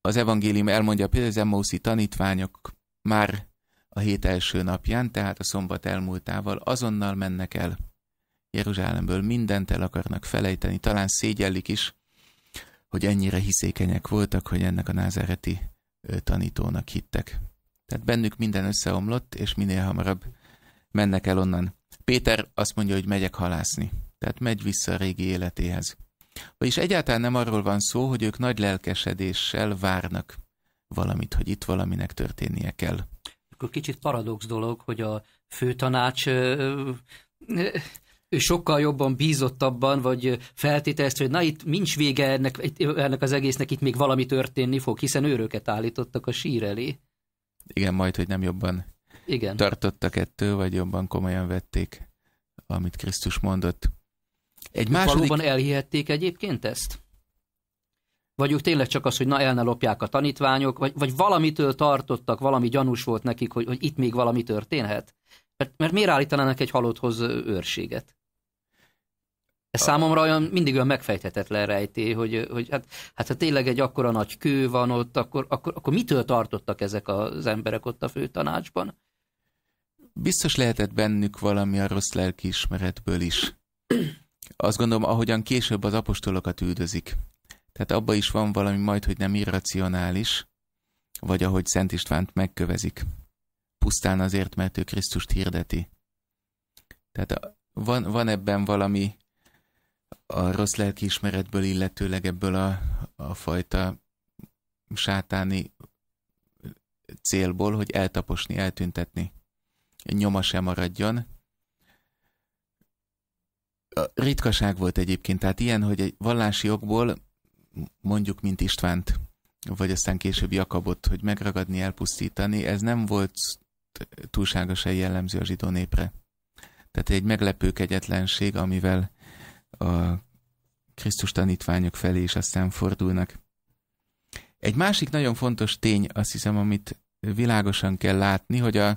Az evangélium elmondja például az Emmauszi tanítványok már a hét első napján, tehát a szombat elmúltával azonnal mennek el Jeruzsálemből, mindent el akarnak felejteni, talán szégyellik is, hogy ennyire hiszékenyek voltak, hogy ennek a názáreti tanítónak hittek. Tehát bennük minden összeomlott, és minél hamarabb mennek el onnan. Péter azt mondja, hogy megyek halászni. Tehát megy vissza a régi életéhez. Vagyis egyáltalán nem arról van szó, hogy ők nagy lelkesedéssel várnak valamit, hogy itt valaminek történnie kell.
Akkor kicsit paradox dolog, hogy a főtanács ő sokkal jobban bízott abban, vagy feltételezte, hogy na itt nincs vége ennek, ennek az egésznek, itt még valami történni fog, hiszen őröket állítottak a sír elé.
Igen, majd, hogy nem jobban Igen. tartottak ettől, vagy jobban komolyan vették, amit Krisztus mondott. Egy második... Valóban
elhihették egyébként ezt? Vagy ők tényleg csak az, hogy na el ne lopják a tanítványok, vagy, vagy valamitől tartottak, valami gyanús volt nekik, hogy, hogy itt még valami történhet? Mert, mert miért állítanának egy halotthoz őrséget? Ez számomra olyan, mindig olyan megfejthetetlen rejté, hogy, hogy hát, hát ha tényleg egy akkora nagy kő van ott, akkor, akkor, akkor mitől tartottak ezek az emberek ott a főtanácsban?
Biztos lehetett bennük valami a rossz lelkiismeretből is. Azt gondolom, ahogyan később az apostolokat üldözik. Tehát abba is van valami majd, hogy nem irracionális, vagy ahogy Szent Istvánt megkövezik pusztán azért, mert ő Krisztust hirdeti. Tehát van, van ebben valami a rossz lelkiismeretből, illetőleg ebből a, a fajta sátáni célból, hogy eltaposni, eltüntetni. Nyoma sem maradjon. A ritkaság volt egyébként, tehát ilyen, hogy egy vallási okból, mondjuk, mint Istvánt, vagy aztán később Jakabot, hogy megragadni, elpusztítani, ez nem volt túlságosan jellemző a zsidó népre. Tehát egy meglepő kegyetlenség, amivel a Krisztus tanítványok felé is aztán fordulnak. Egy másik nagyon fontos tény, azt hiszem, amit világosan kell látni, hogy a,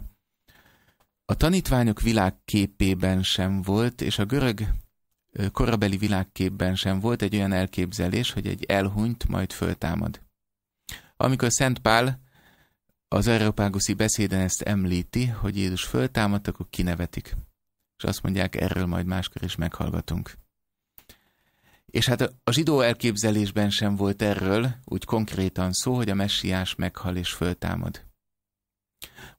a tanítványok világképében sem volt, és a görög korabeli világképben sem volt egy olyan elképzelés, hogy egy elhunyt majd föltámad. Amikor Szent Pál az Areopáguszi beszéden ezt említi, hogy Jézus föltámadt, akkor kinevetik. És azt mondják, erről majd máskor is meghallgatunk. És hát a zsidó elképzelésben sem volt erről úgy konkrétan szó, hogy a messiás meghal és föltámad.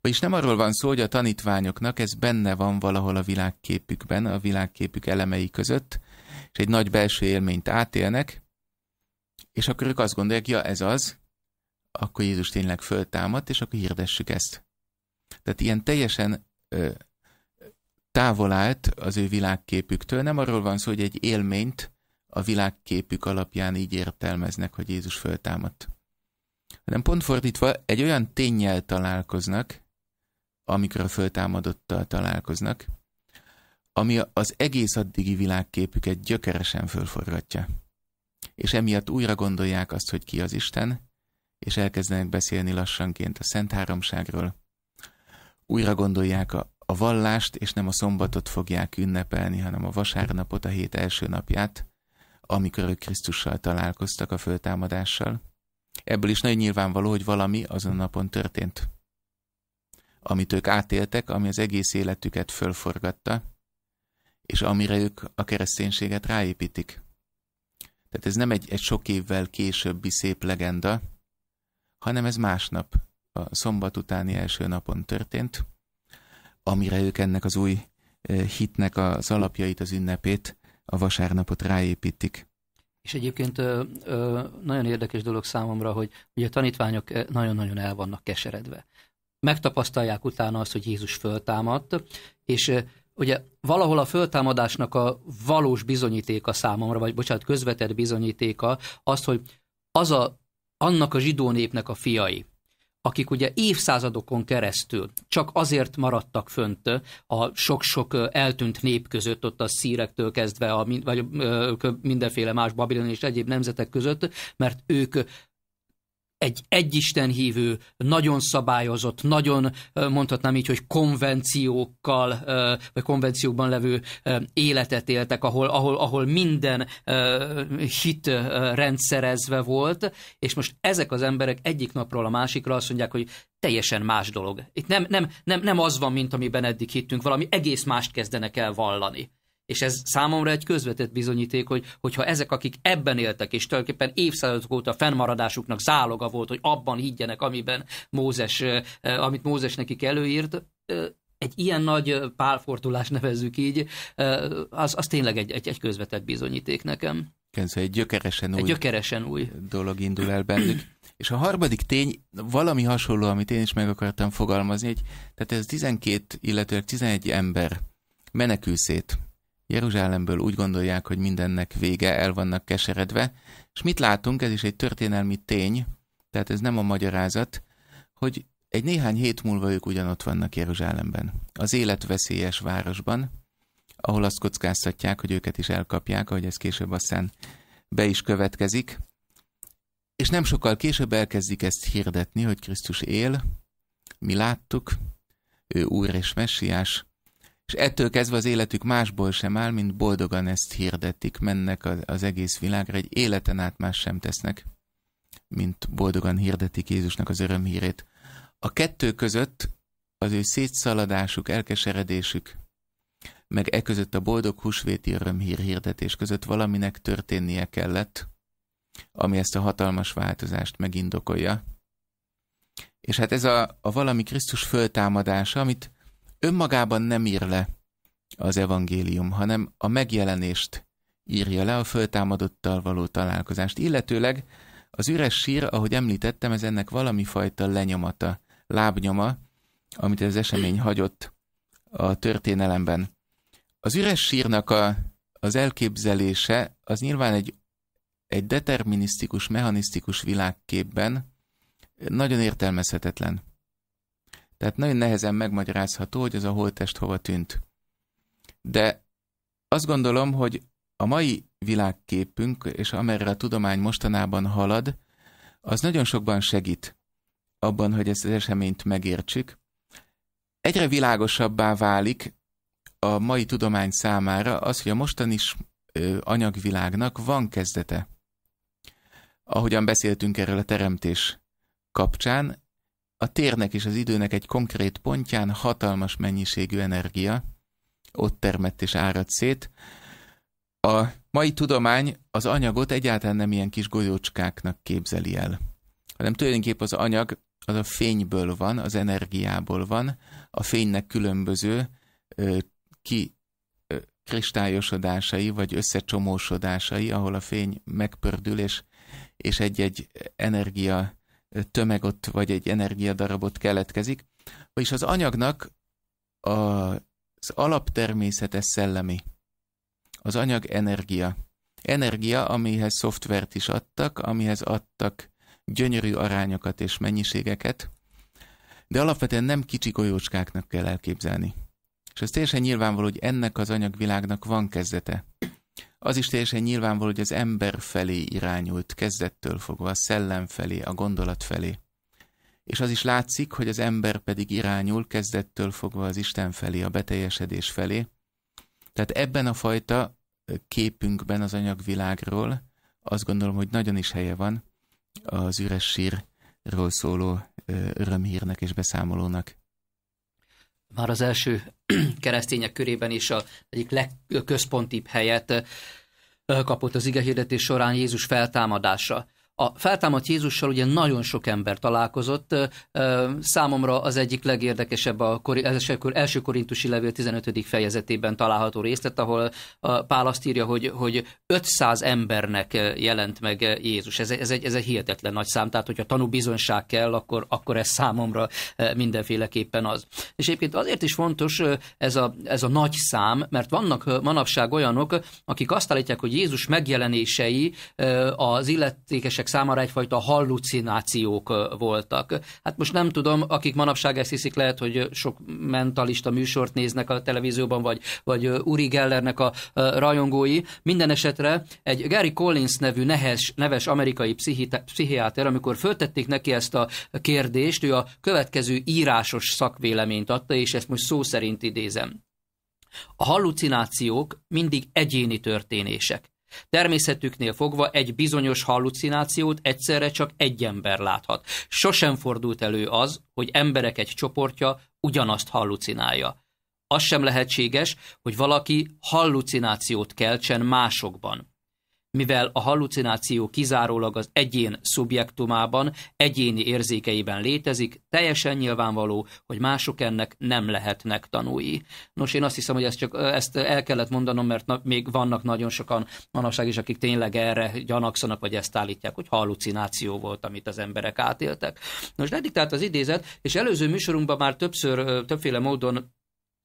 Vagyis nem arról van szó, hogy a tanítványoknak ez benne van valahol a világképükben, a világképük elemei között, és egy nagy belső élményt átélnek, és akkor ők azt gondolják, ja ez az, akkor Jézus tényleg föltámadt, és akkor hirdessük ezt. Tehát ilyen teljesen ö, távol állt az ő világképüktől. Nem arról van szó, hogy egy élményt a világképük alapján így értelmeznek, hogy Jézus föltámadt. Hanem pont fordítva egy olyan tényel találkoznak, amikor a föltámadottal találkoznak, ami az egész addigi világképüket gyökeresen fölforgatja. És emiatt újra gondolják azt, hogy ki az Isten, és elkezdenek beszélni lassanként a Szent Háromságról. Újra gondolják a, a vallást, és nem a szombatot fogják ünnepelni, hanem a vasárnapot, a hét első napját, amikor ők Krisztussal találkoztak a föltámadással. Ebből is nagyon nyilvánvaló, hogy valami azon a napon történt. Amit ők átéltek, ami az egész életüket fölforgatta, és amire ők a kereszténységet ráépítik. Tehát ez nem egy, egy sok évvel későbbi szép legenda, hanem ez másnap, a szombat utáni első napon történt, amire ők ennek az új eh, hitnek az alapjait, az ünnepét, a vasárnapot ráépítik.
És egyébként ö, ö, nagyon érdekes dolog számomra, hogy ugye a tanítványok eh, nagyon-nagyon el vannak keseredve. Megtapasztalják utána azt, hogy Jézus föltámadt, és eh, ugye valahol a föltámadásnak a valós bizonyítéka számomra, vagy bocsánat, közvetett bizonyítéka az, hogy az a annak a zsidó népnek a fiai, akik ugye évszázadokon keresztül csak azért maradtak fönt a sok-sok eltűnt nép között, ott a szírektől kezdve, a, vagy mindenféle más babilon és egyéb nemzetek között, mert ők egy egyisten hívő, nagyon szabályozott, nagyon mondhatnám így, hogy konvenciókkal, vagy konvenciókban levő életet éltek, ahol, ahol, ahol minden hit rendszerezve volt, és most ezek az emberek egyik napról a másikra azt mondják, hogy teljesen más dolog. Itt nem, nem, nem, nem az van, mint amiben eddig hittünk, valami egész mást kezdenek el vallani. És ez számomra egy közvetett bizonyíték, hogy, hogyha ezek, akik ebben éltek, és tulajdonképpen évszázadok óta fennmaradásuknak záloga volt, hogy abban higgyenek, amiben Mózes, amit Mózes nekik előírt, egy ilyen nagy pálfordulás nevezzük így, az, az tényleg egy, egy, egy közvetett bizonyíték nekem. Kenzo, egy gyökeresen új, egy gyökeresen új dolog indul el bennük.
És a harmadik tény, valami hasonló, amit én is meg akartam fogalmazni, hogy tehát ez 12, illetőleg 11 ember menekül szét Jeruzsálemből úgy gondolják, hogy mindennek vége, el vannak keseredve, és mit látunk, ez is egy történelmi tény, tehát ez nem a magyarázat, hogy egy néhány hét múlva ők ugyanott vannak Jeruzsálemben, az életveszélyes városban, ahol azt kockáztatják, hogy őket is elkapják, ahogy ez később aztán be is következik, és nem sokkal később elkezdik ezt hirdetni, hogy Krisztus él, mi láttuk, ő úr és messiás, és ettől kezdve az életük másból sem áll, mint boldogan ezt hirdetik, mennek az, az egész világra, egy életen át más sem tesznek, mint boldogan hirdetik Jézusnak az örömhírét. A kettő között az ő szétszaladásuk, elkeseredésük, meg e között a boldog húsvéti örömhír hirdetés között valaminek történnie kellett, ami ezt a hatalmas változást megindokolja. És hát ez a, a valami Krisztus föltámadása, amit önmagában nem ír le az evangélium, hanem a megjelenést írja le, a föltámadottal való találkozást. Illetőleg az üres sír, ahogy említettem, ez ennek valami fajta lenyomata, lábnyoma, amit az esemény hagyott a történelemben. Az üres sírnak a, az elképzelése az nyilván egy, egy determinisztikus, mechanisztikus világképben nagyon értelmezhetetlen. Tehát nagyon nehezen megmagyarázható, hogy az a holttest hova tűnt. De azt gondolom, hogy a mai világképünk, és amerre a tudomány mostanában halad, az nagyon sokban segít abban, hogy ezt az eseményt megértsük. Egyre világosabbá válik a mai tudomány számára az, hogy a mostani anyagvilágnak van kezdete. Ahogyan beszéltünk erről a teremtés kapcsán, a térnek és az időnek egy konkrét pontján hatalmas mennyiségű energia ott termett és áradt szét. A mai tudomány az anyagot egyáltalán nem ilyen kis golyócskáknak képzeli el, hanem tulajdonképp az anyag az a fényből van, az energiából van, a fénynek különböző ö, ki kristályosodásai, vagy összecsomósodásai, ahol a fény megpördül, és, és egy-egy energia tömegot vagy egy energiadarabot keletkezik, vagyis az anyagnak az alaptermészete szellemi, az anyag energia. Energia, amihez szoftvert is adtak, amihez adtak gyönyörű arányokat és mennyiségeket, de alapvetően nem kicsi golyócskáknak kell elképzelni. És ez teljesen nyilvánvaló, hogy ennek az anyagvilágnak van kezdete. Az is teljesen nyilvánvaló, hogy az ember felé irányult kezdettől fogva, a szellem felé, a gondolat felé. És az is látszik, hogy az ember pedig irányul kezdettől fogva az Isten felé, a beteljesedés felé. Tehát ebben a fajta képünkben az anyagvilágról azt gondolom, hogy nagyon is helye van az üres sírról szóló örömhírnek és beszámolónak
már az első keresztények körében is a egyik legközpontibb helyet kapott az igehirdetés során Jézus feltámadása. A feltámadt Jézussal ugye nagyon sok ember találkozott. Számomra az egyik legérdekesebb a kori, első korintusi levél 15. fejezetében található részlet, ahol Pál azt írja, hogy, hogy 500 embernek jelent meg Jézus. Ez, ez, egy, ez egy hihetetlen nagy szám, tehát hogyha tanúbizonyság kell, akkor, akkor ez számomra mindenféleképpen az. És egyébként azért is fontos ez a, ez a nagy szám, mert vannak manapság olyanok, akik azt állítják, hogy Jézus megjelenései az illetékesek számára egyfajta hallucinációk voltak. Hát most nem tudom, akik manapság ezt hiszik, lehet, hogy sok mentalista műsort néznek a televízióban, vagy, vagy Uri Gellernek a rajongói. Minden esetre egy Gary Collins nevű nehes, neves amerikai pszichiáter, amikor föltették neki ezt a kérdést, ő a következő írásos szakvéleményt adta, és ezt most szó szerint idézem. A hallucinációk mindig egyéni történések. Természetüknél fogva egy bizonyos hallucinációt egyszerre csak egy ember láthat. Sosem fordult elő az, hogy emberek egy csoportja ugyanazt hallucinálja. Az sem lehetséges, hogy valaki hallucinációt keltsen másokban mivel a hallucináció kizárólag az egyén szubjektumában, egyéni érzékeiben létezik, teljesen nyilvánvaló, hogy mások ennek nem lehetnek tanúi. Nos, én azt hiszem, hogy ezt, csak, ezt el kellett mondanom, mert na, még vannak nagyon sokan manapság is, akik tényleg erre gyanakszanak, vagy ezt állítják, hogy hallucináció volt, amit az emberek átéltek. Nos, eddig tehát az idézet, és előző műsorunkban már többször, többféle módon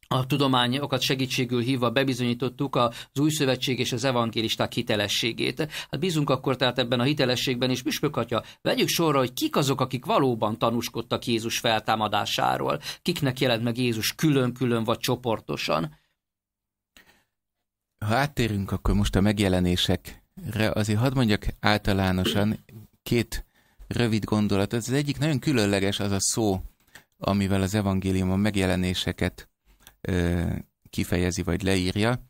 a tudományokat segítségül hívva bebizonyítottuk az új szövetség és az evangélisták hitelességét. Hát bízunk akkor tehát ebben a hitelességben is, püspök atya, vegyük sorra, hogy kik azok, akik valóban tanúskodtak Jézus feltámadásáról, kiknek jelent meg Jézus külön-külön vagy csoportosan.
Ha áttérünk akkor most a megjelenésekre, azért hadd mondjak általánosan két rövid gondolat. Az egyik nagyon különleges az a szó, amivel az evangélium a megjelenéseket kifejezi vagy leírja,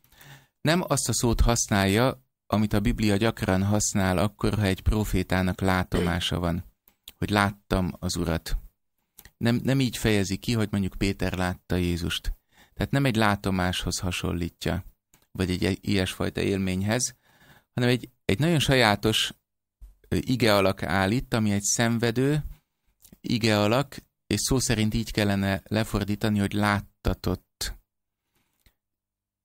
nem azt a szót használja, amit a Biblia gyakran használ akkor, ha egy profétának látomása van, hogy láttam az Urat. Nem, nem így fejezi ki, hogy mondjuk Péter látta Jézust. Tehát nem egy látomáshoz hasonlítja, vagy egy ilyesfajta élményhez, hanem egy, egy nagyon sajátos ige alak állít, ami egy szenvedő ige alak, és szó szerint így kellene lefordítani, hogy lát láttatott.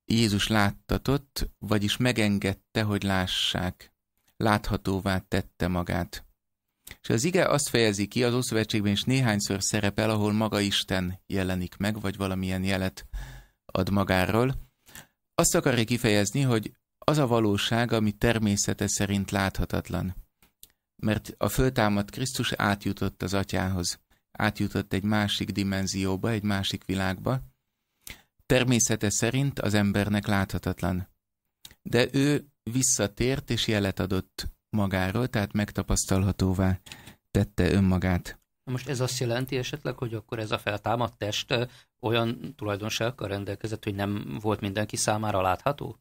Jézus láttatott, vagyis megengedte, hogy lássák. Láthatóvá tette magát. És az ige azt fejezi ki, az Ószövetségben is néhányszor szerepel, ahol maga Isten jelenik meg, vagy valamilyen jelet ad magáról. Azt akarja kifejezni, hogy az a valóság, ami természete szerint láthatatlan. Mert a föltámadt Krisztus átjutott az atyához. Átjutott egy másik dimenzióba, egy másik világba, Természete szerint az embernek láthatatlan. De ő visszatért és jelet adott magáról, tehát megtapasztalhatóvá tette önmagát.
Most ez azt jelenti esetleg, hogy akkor ez a feltámadt test olyan tulajdonsággal rendelkezett, hogy nem volt mindenki számára látható?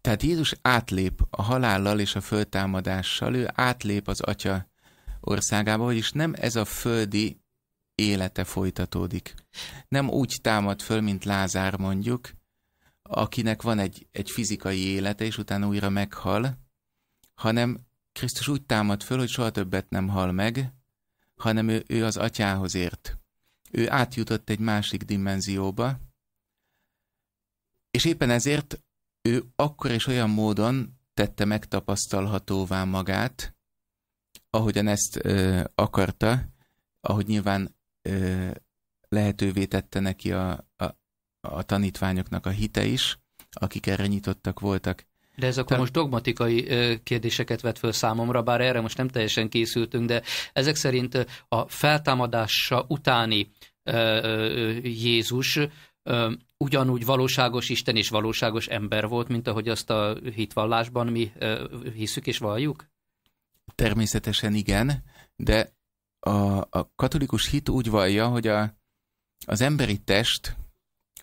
Tehát Jézus átlép a halállal és a föltámadással, ő átlép az Atya országába, vagyis nem ez a földi élete folytatódik. Nem úgy támad föl, mint Lázár mondjuk, akinek van egy, egy fizikai élete, és utána újra meghal, hanem Krisztus úgy támad föl, hogy soha többet nem hal meg, hanem ő, ő az atyához ért. Ő átjutott egy másik dimenzióba, és éppen ezért ő akkor is olyan módon tette megtapasztalhatóvá magát, ahogyan ezt ö, akarta, ahogy nyilván ö, lehetővé tette neki a, a, a tanítványoknak a hite is, akik erre nyitottak voltak.
De ez akkor Te... most dogmatikai kérdéseket vett föl számomra, bár erre most nem teljesen készültünk, de ezek szerint a feltámadása utáni Jézus ugyanúgy valóságos Isten és valóságos ember volt, mint ahogy azt a hitvallásban mi hiszük és valljuk?
Természetesen igen, de a, a katolikus hit úgy vallja, hogy a, az emberi test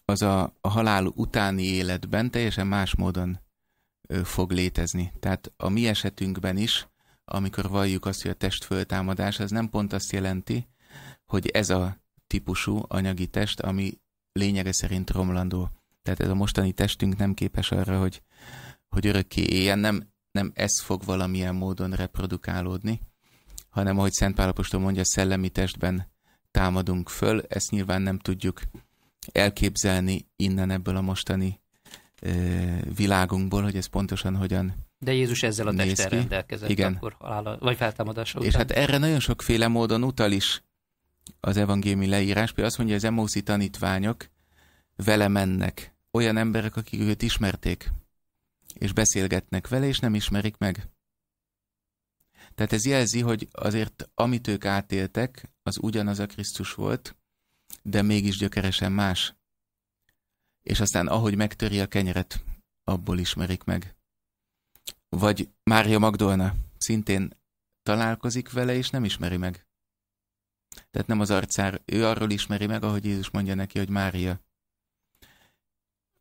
az a, a halál utáni életben teljesen más módon ö, fog létezni. Tehát a mi esetünkben is, amikor valljuk azt, hogy a test föltámadás, az nem pont azt jelenti, hogy ez a típusú anyagi test, ami lényege szerint romlandó. Tehát ez a mostani testünk nem képes arra, hogy, hogy örökké éljen, nem, nem ez fog valamilyen módon reprodukálódni, hanem ahogy Szent Pálapostól mondja, szellemi testben támadunk föl, ezt nyilván nem tudjuk elképzelni innen ebből a mostani ö, világunkból, hogy ez pontosan hogyan De Jézus ezzel a testtel rendelkezett Igen.
akkor halála, vagy feltámadása És hát
erre nagyon sokféle módon utal is az evangéliumi leírás. Például azt mondja, hogy az emószi tanítványok vele mennek. Olyan emberek, akik őt ismerték, és beszélgetnek vele, és nem ismerik meg. Tehát ez jelzi, hogy azért amit ők átéltek, az ugyanaz a Krisztus volt, de mégis gyökeresen más. És aztán ahogy megtöri a kenyeret, abból ismerik meg. Vagy Mária Magdolna szintén találkozik vele, és nem ismeri meg. Tehát nem az arcár, ő arról ismeri meg, ahogy Jézus mondja neki, hogy Mária.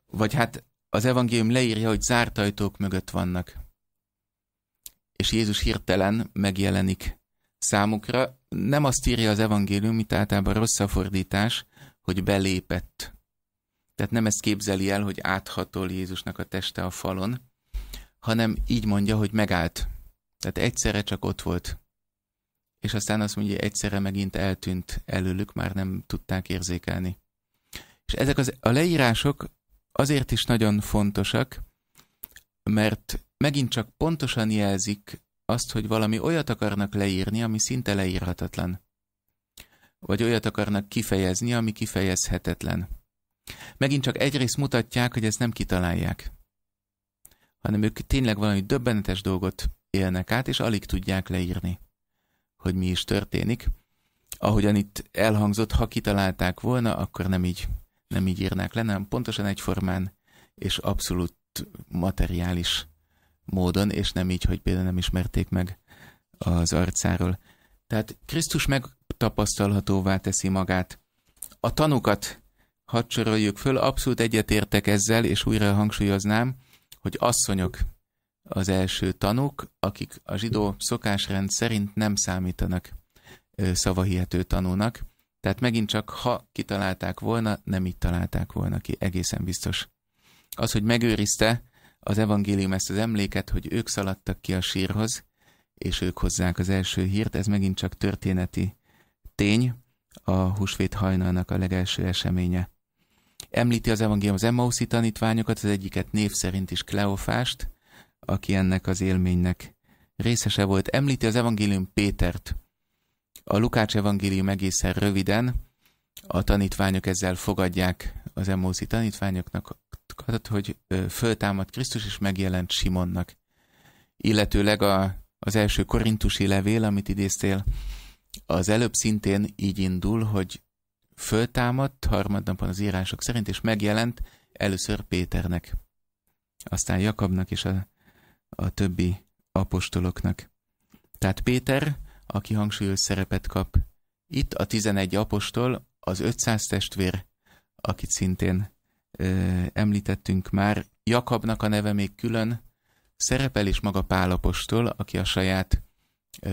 Vagy hát az evangélium leírja, hogy zárt ajtók mögött vannak és Jézus hirtelen megjelenik számukra. Nem azt írja az evangélium, mint általában rossz a fordítás, hogy belépett. Tehát nem ezt képzeli el, hogy áthatol Jézusnak a teste a falon, hanem így mondja, hogy megállt. Tehát egyszerre csak ott volt. És aztán azt mondja, egyszerre megint eltűnt előlük, már nem tudták érzékelni. És ezek az, a leírások azért is nagyon fontosak, mert megint csak pontosan jelzik azt, hogy valami olyat akarnak leírni, ami szinte leírhatatlan. Vagy olyat akarnak kifejezni, ami kifejezhetetlen. Megint csak egyrészt mutatják, hogy ezt nem kitalálják, hanem ők tényleg valami döbbenetes dolgot élnek át, és alig tudják leírni, hogy mi is történik. Ahogyan itt elhangzott, ha kitalálták volna, akkor nem így, nem így írnák le, nem pontosan egyformán és abszolút materiális módon, és nem így, hogy például nem ismerték meg az arcáról. Tehát Krisztus megtapasztalhatóvá teszi magát. A tanukat hadd soroljuk föl, abszolút egyetértek ezzel, és újra hangsúlyoznám, hogy asszonyok az első tanuk, akik a zsidó szokásrend szerint nem számítanak szavahihető tanúnak. Tehát megint csak, ha kitalálták volna, nem így találták volna ki, egészen biztos az, hogy megőrizte az evangélium ezt az emléket, hogy ők szaladtak ki a sírhoz, és ők hozzák az első hírt, ez megint csak történeti tény, a húsvét hajnalnak a legelső eseménye. Említi az evangélium az Emmauszi tanítványokat, az egyiket név szerint is Kleofást, aki ennek az élménynek részese volt. Említi az evangélium Pétert. A Lukács evangélium egészen röviden, a tanítványok ezzel fogadják az Emmauszi tanítványoknak nyilatkozatot, hogy föltámad Krisztus, és megjelent Simonnak. Illetőleg a, az első korintusi levél, amit idéztél, az előbb szintén így indul, hogy föltámadt harmadnapon az írások szerint, és megjelent először Péternek, aztán Jakabnak és a, a többi apostoloknak. Tehát Péter, aki hangsúlyos szerepet kap, itt a 11 apostol, az 500 testvér, akit szintén említettünk már. Jakabnak a neve még külön szerepel, is maga Pálapostól, aki a saját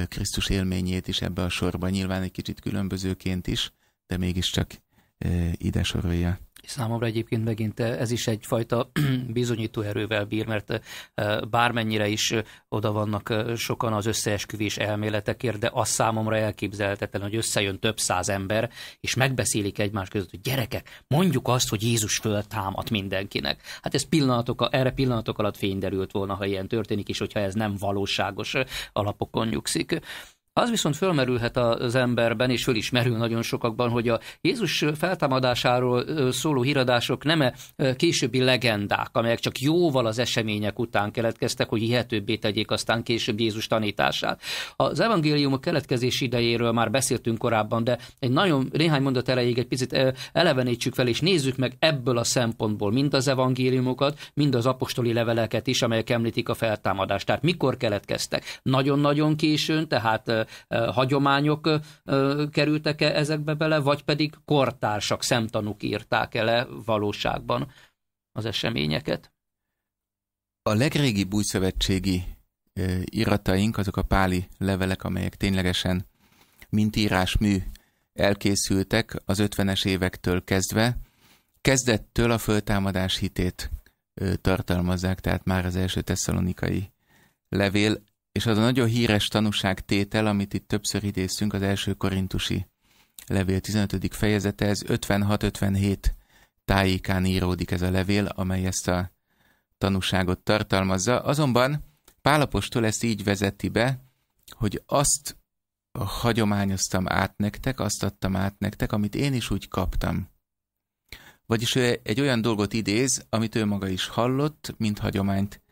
Krisztus élményét is ebbe a sorba, nyilván egy kicsit különbözőként is, de mégiscsak ide sorolja.
Számomra egyébként megint eh, ez is egyfajta bizonyító erővel bír, mert eh, bármennyire is eh, oda vannak sokan az összeesküvés elméletekért, de az számomra elképzelhetetlen, hogy összejön több száz ember, és megbeszélik egymás között, hogy gyerekek, mondjuk azt, hogy Jézus föltámadt mindenkinek. Hát ez pillanatok, erre pillanatok alatt fény derült volna, ha ilyen történik, és hogyha ez nem valóságos alapokon nyugszik. Az viszont fölmerülhet az emberben, és föl is merül nagyon sokakban, hogy a Jézus feltámadásáról szóló híradások nem -e későbbi legendák, amelyek csak jóval az események után keletkeztek, hogy hihetőbbé tegyék aztán később Jézus tanítását. Az evangéliumok keletkezés idejéről már beszéltünk korábban, de egy nagyon néhány mondat elejéig egy picit elevenítsük fel, és nézzük meg ebből a szempontból mind az evangéliumokat, mind az apostoli leveleket is, amelyek említik a feltámadást. Tehát mikor keletkeztek? Nagyon-nagyon későn, tehát hagyományok kerültek -e ezekbe bele, vagy pedig kortársak, szemtanúk írták ele valóságban az eseményeket?
A legrégibb bújszövetségi irataink azok a páli levelek, amelyek ténylegesen mint írásmű elkészültek az 50-es évektől kezdve. Kezdettől a föltámadás hitét tartalmazzák, tehát már az első tesszalonikai levél és az a nagyon híres tanúságtétel, amit itt többször idéztünk, az első korintusi levél 15. fejezete, ez 56-57 tájékán íródik ez a levél, amely ezt a tanúságot tartalmazza. Azonban Pálapostól ezt így vezeti be, hogy azt hagyományoztam át nektek, azt adtam át nektek, amit én is úgy kaptam. Vagyis ő egy olyan dolgot idéz, amit ő maga is hallott, mint hagyományt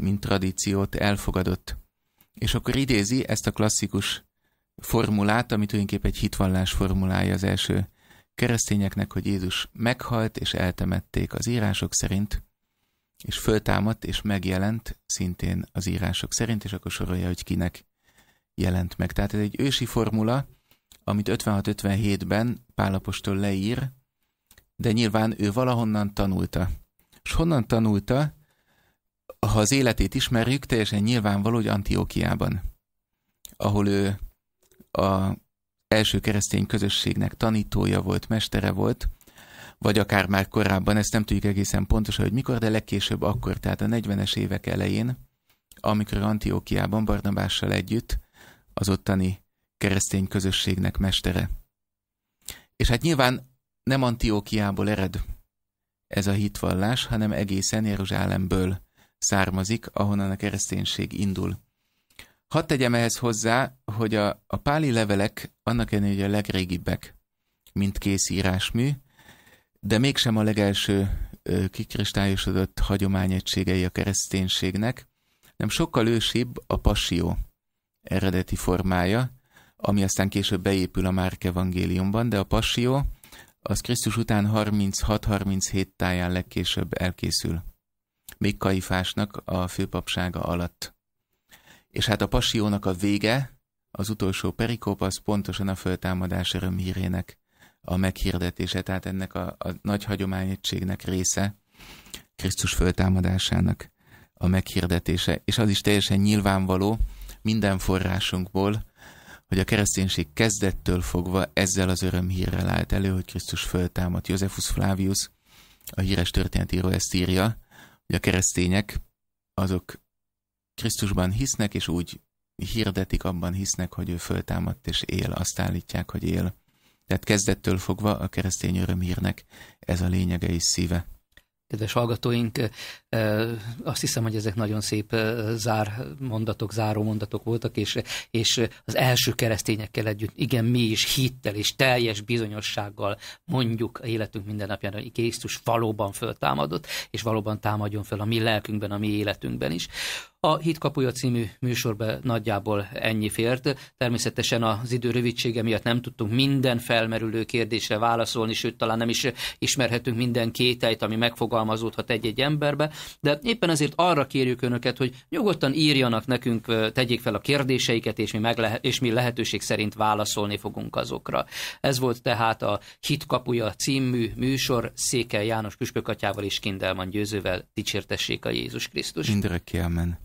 mint tradíciót elfogadott. És akkor idézi ezt a klasszikus formulát, amit tulajdonképpen egy hitvallás formulája az első keresztényeknek, hogy Jézus meghalt és eltemették az írások szerint, és föltámadt és megjelent szintén az írások szerint, és akkor sorolja, hogy kinek jelent meg. Tehát ez egy ősi formula, amit 56-57-ben Pálapostól leír, de nyilván ő valahonnan tanulta. És honnan tanulta? ha az életét ismerjük, teljesen nyilvánvaló, hogy Antiókiában, ahol ő a első keresztény közösségnek tanítója volt, mestere volt, vagy akár már korábban, ezt nem tudjuk egészen pontosan, hogy mikor, de legkésőbb akkor, tehát a 40-es évek elején, amikor Antiókiában Barnabással együtt az ottani keresztény közösségnek mestere. És hát nyilván nem Antiókiából ered ez a hitvallás, hanem egészen Jeruzsálemből származik, ahonnan a kereszténység indul. Hadd tegyem ehhez hozzá, hogy a, a páli levelek annak ellenére, hogy a legrégibbek, mint kész írásmű, de mégsem a legelső kikristályosodott hagyományegységei a kereszténységnek, nem sokkal ősibb a pasió eredeti formája, ami aztán később beépül a Márk evangéliumban, de a pasió az Krisztus után 36-37 táján legkésőbb elkészül még Kaifásnak a főpapsága alatt. És hát a passiónak a vége, az utolsó perikóp, az pontosan a föltámadás örömhírének a meghirdetése, tehát ennek a, a nagy hagyományegységnek része, Krisztus föltámadásának a meghirdetése. És az is teljesen nyilvánvaló minden forrásunkból, hogy a kereszténység kezdettől fogva ezzel az örömhírrel állt elő, hogy Krisztus föltámadt. Józefus Flavius, a híres történetíró ezt írja, hogy a keresztények azok Krisztusban hisznek, és úgy hirdetik, abban hisznek, hogy ő föltámadt és él, azt állítják, hogy él. Tehát kezdettől fogva a keresztény örömhírnek ez a lényege és szíve
kedves hallgatóink, azt hiszem, hogy ezek nagyon szép zár mondatok, záró mondatok voltak, és, és az első keresztényekkel együtt, igen, mi is hittel és teljes bizonyossággal mondjuk a életünk mindennapján, hogy Krisztus valóban föltámadott, és valóban támadjon föl a mi lelkünkben, a mi életünkben is. A Hitkapuja című műsorban nagyjából ennyi fért. Természetesen az idő rövidsége miatt nem tudtunk minden felmerülő kérdésre válaszolni, sőt talán nem is ismerhetünk minden kételyt, ami megfogalmazódhat egy-egy emberbe, de éppen ezért arra kérjük önöket, hogy nyugodtan írjanak nekünk, tegyék fel a kérdéseiket, és mi, megle- és mi lehetőség szerint válaszolni fogunk azokra. Ez volt tehát a Hitkapuja című műsor Székely János Püspökatyával és Kindelman Győzővel dicsértessék a Jézus Krisztus.
Mindörökké, amen.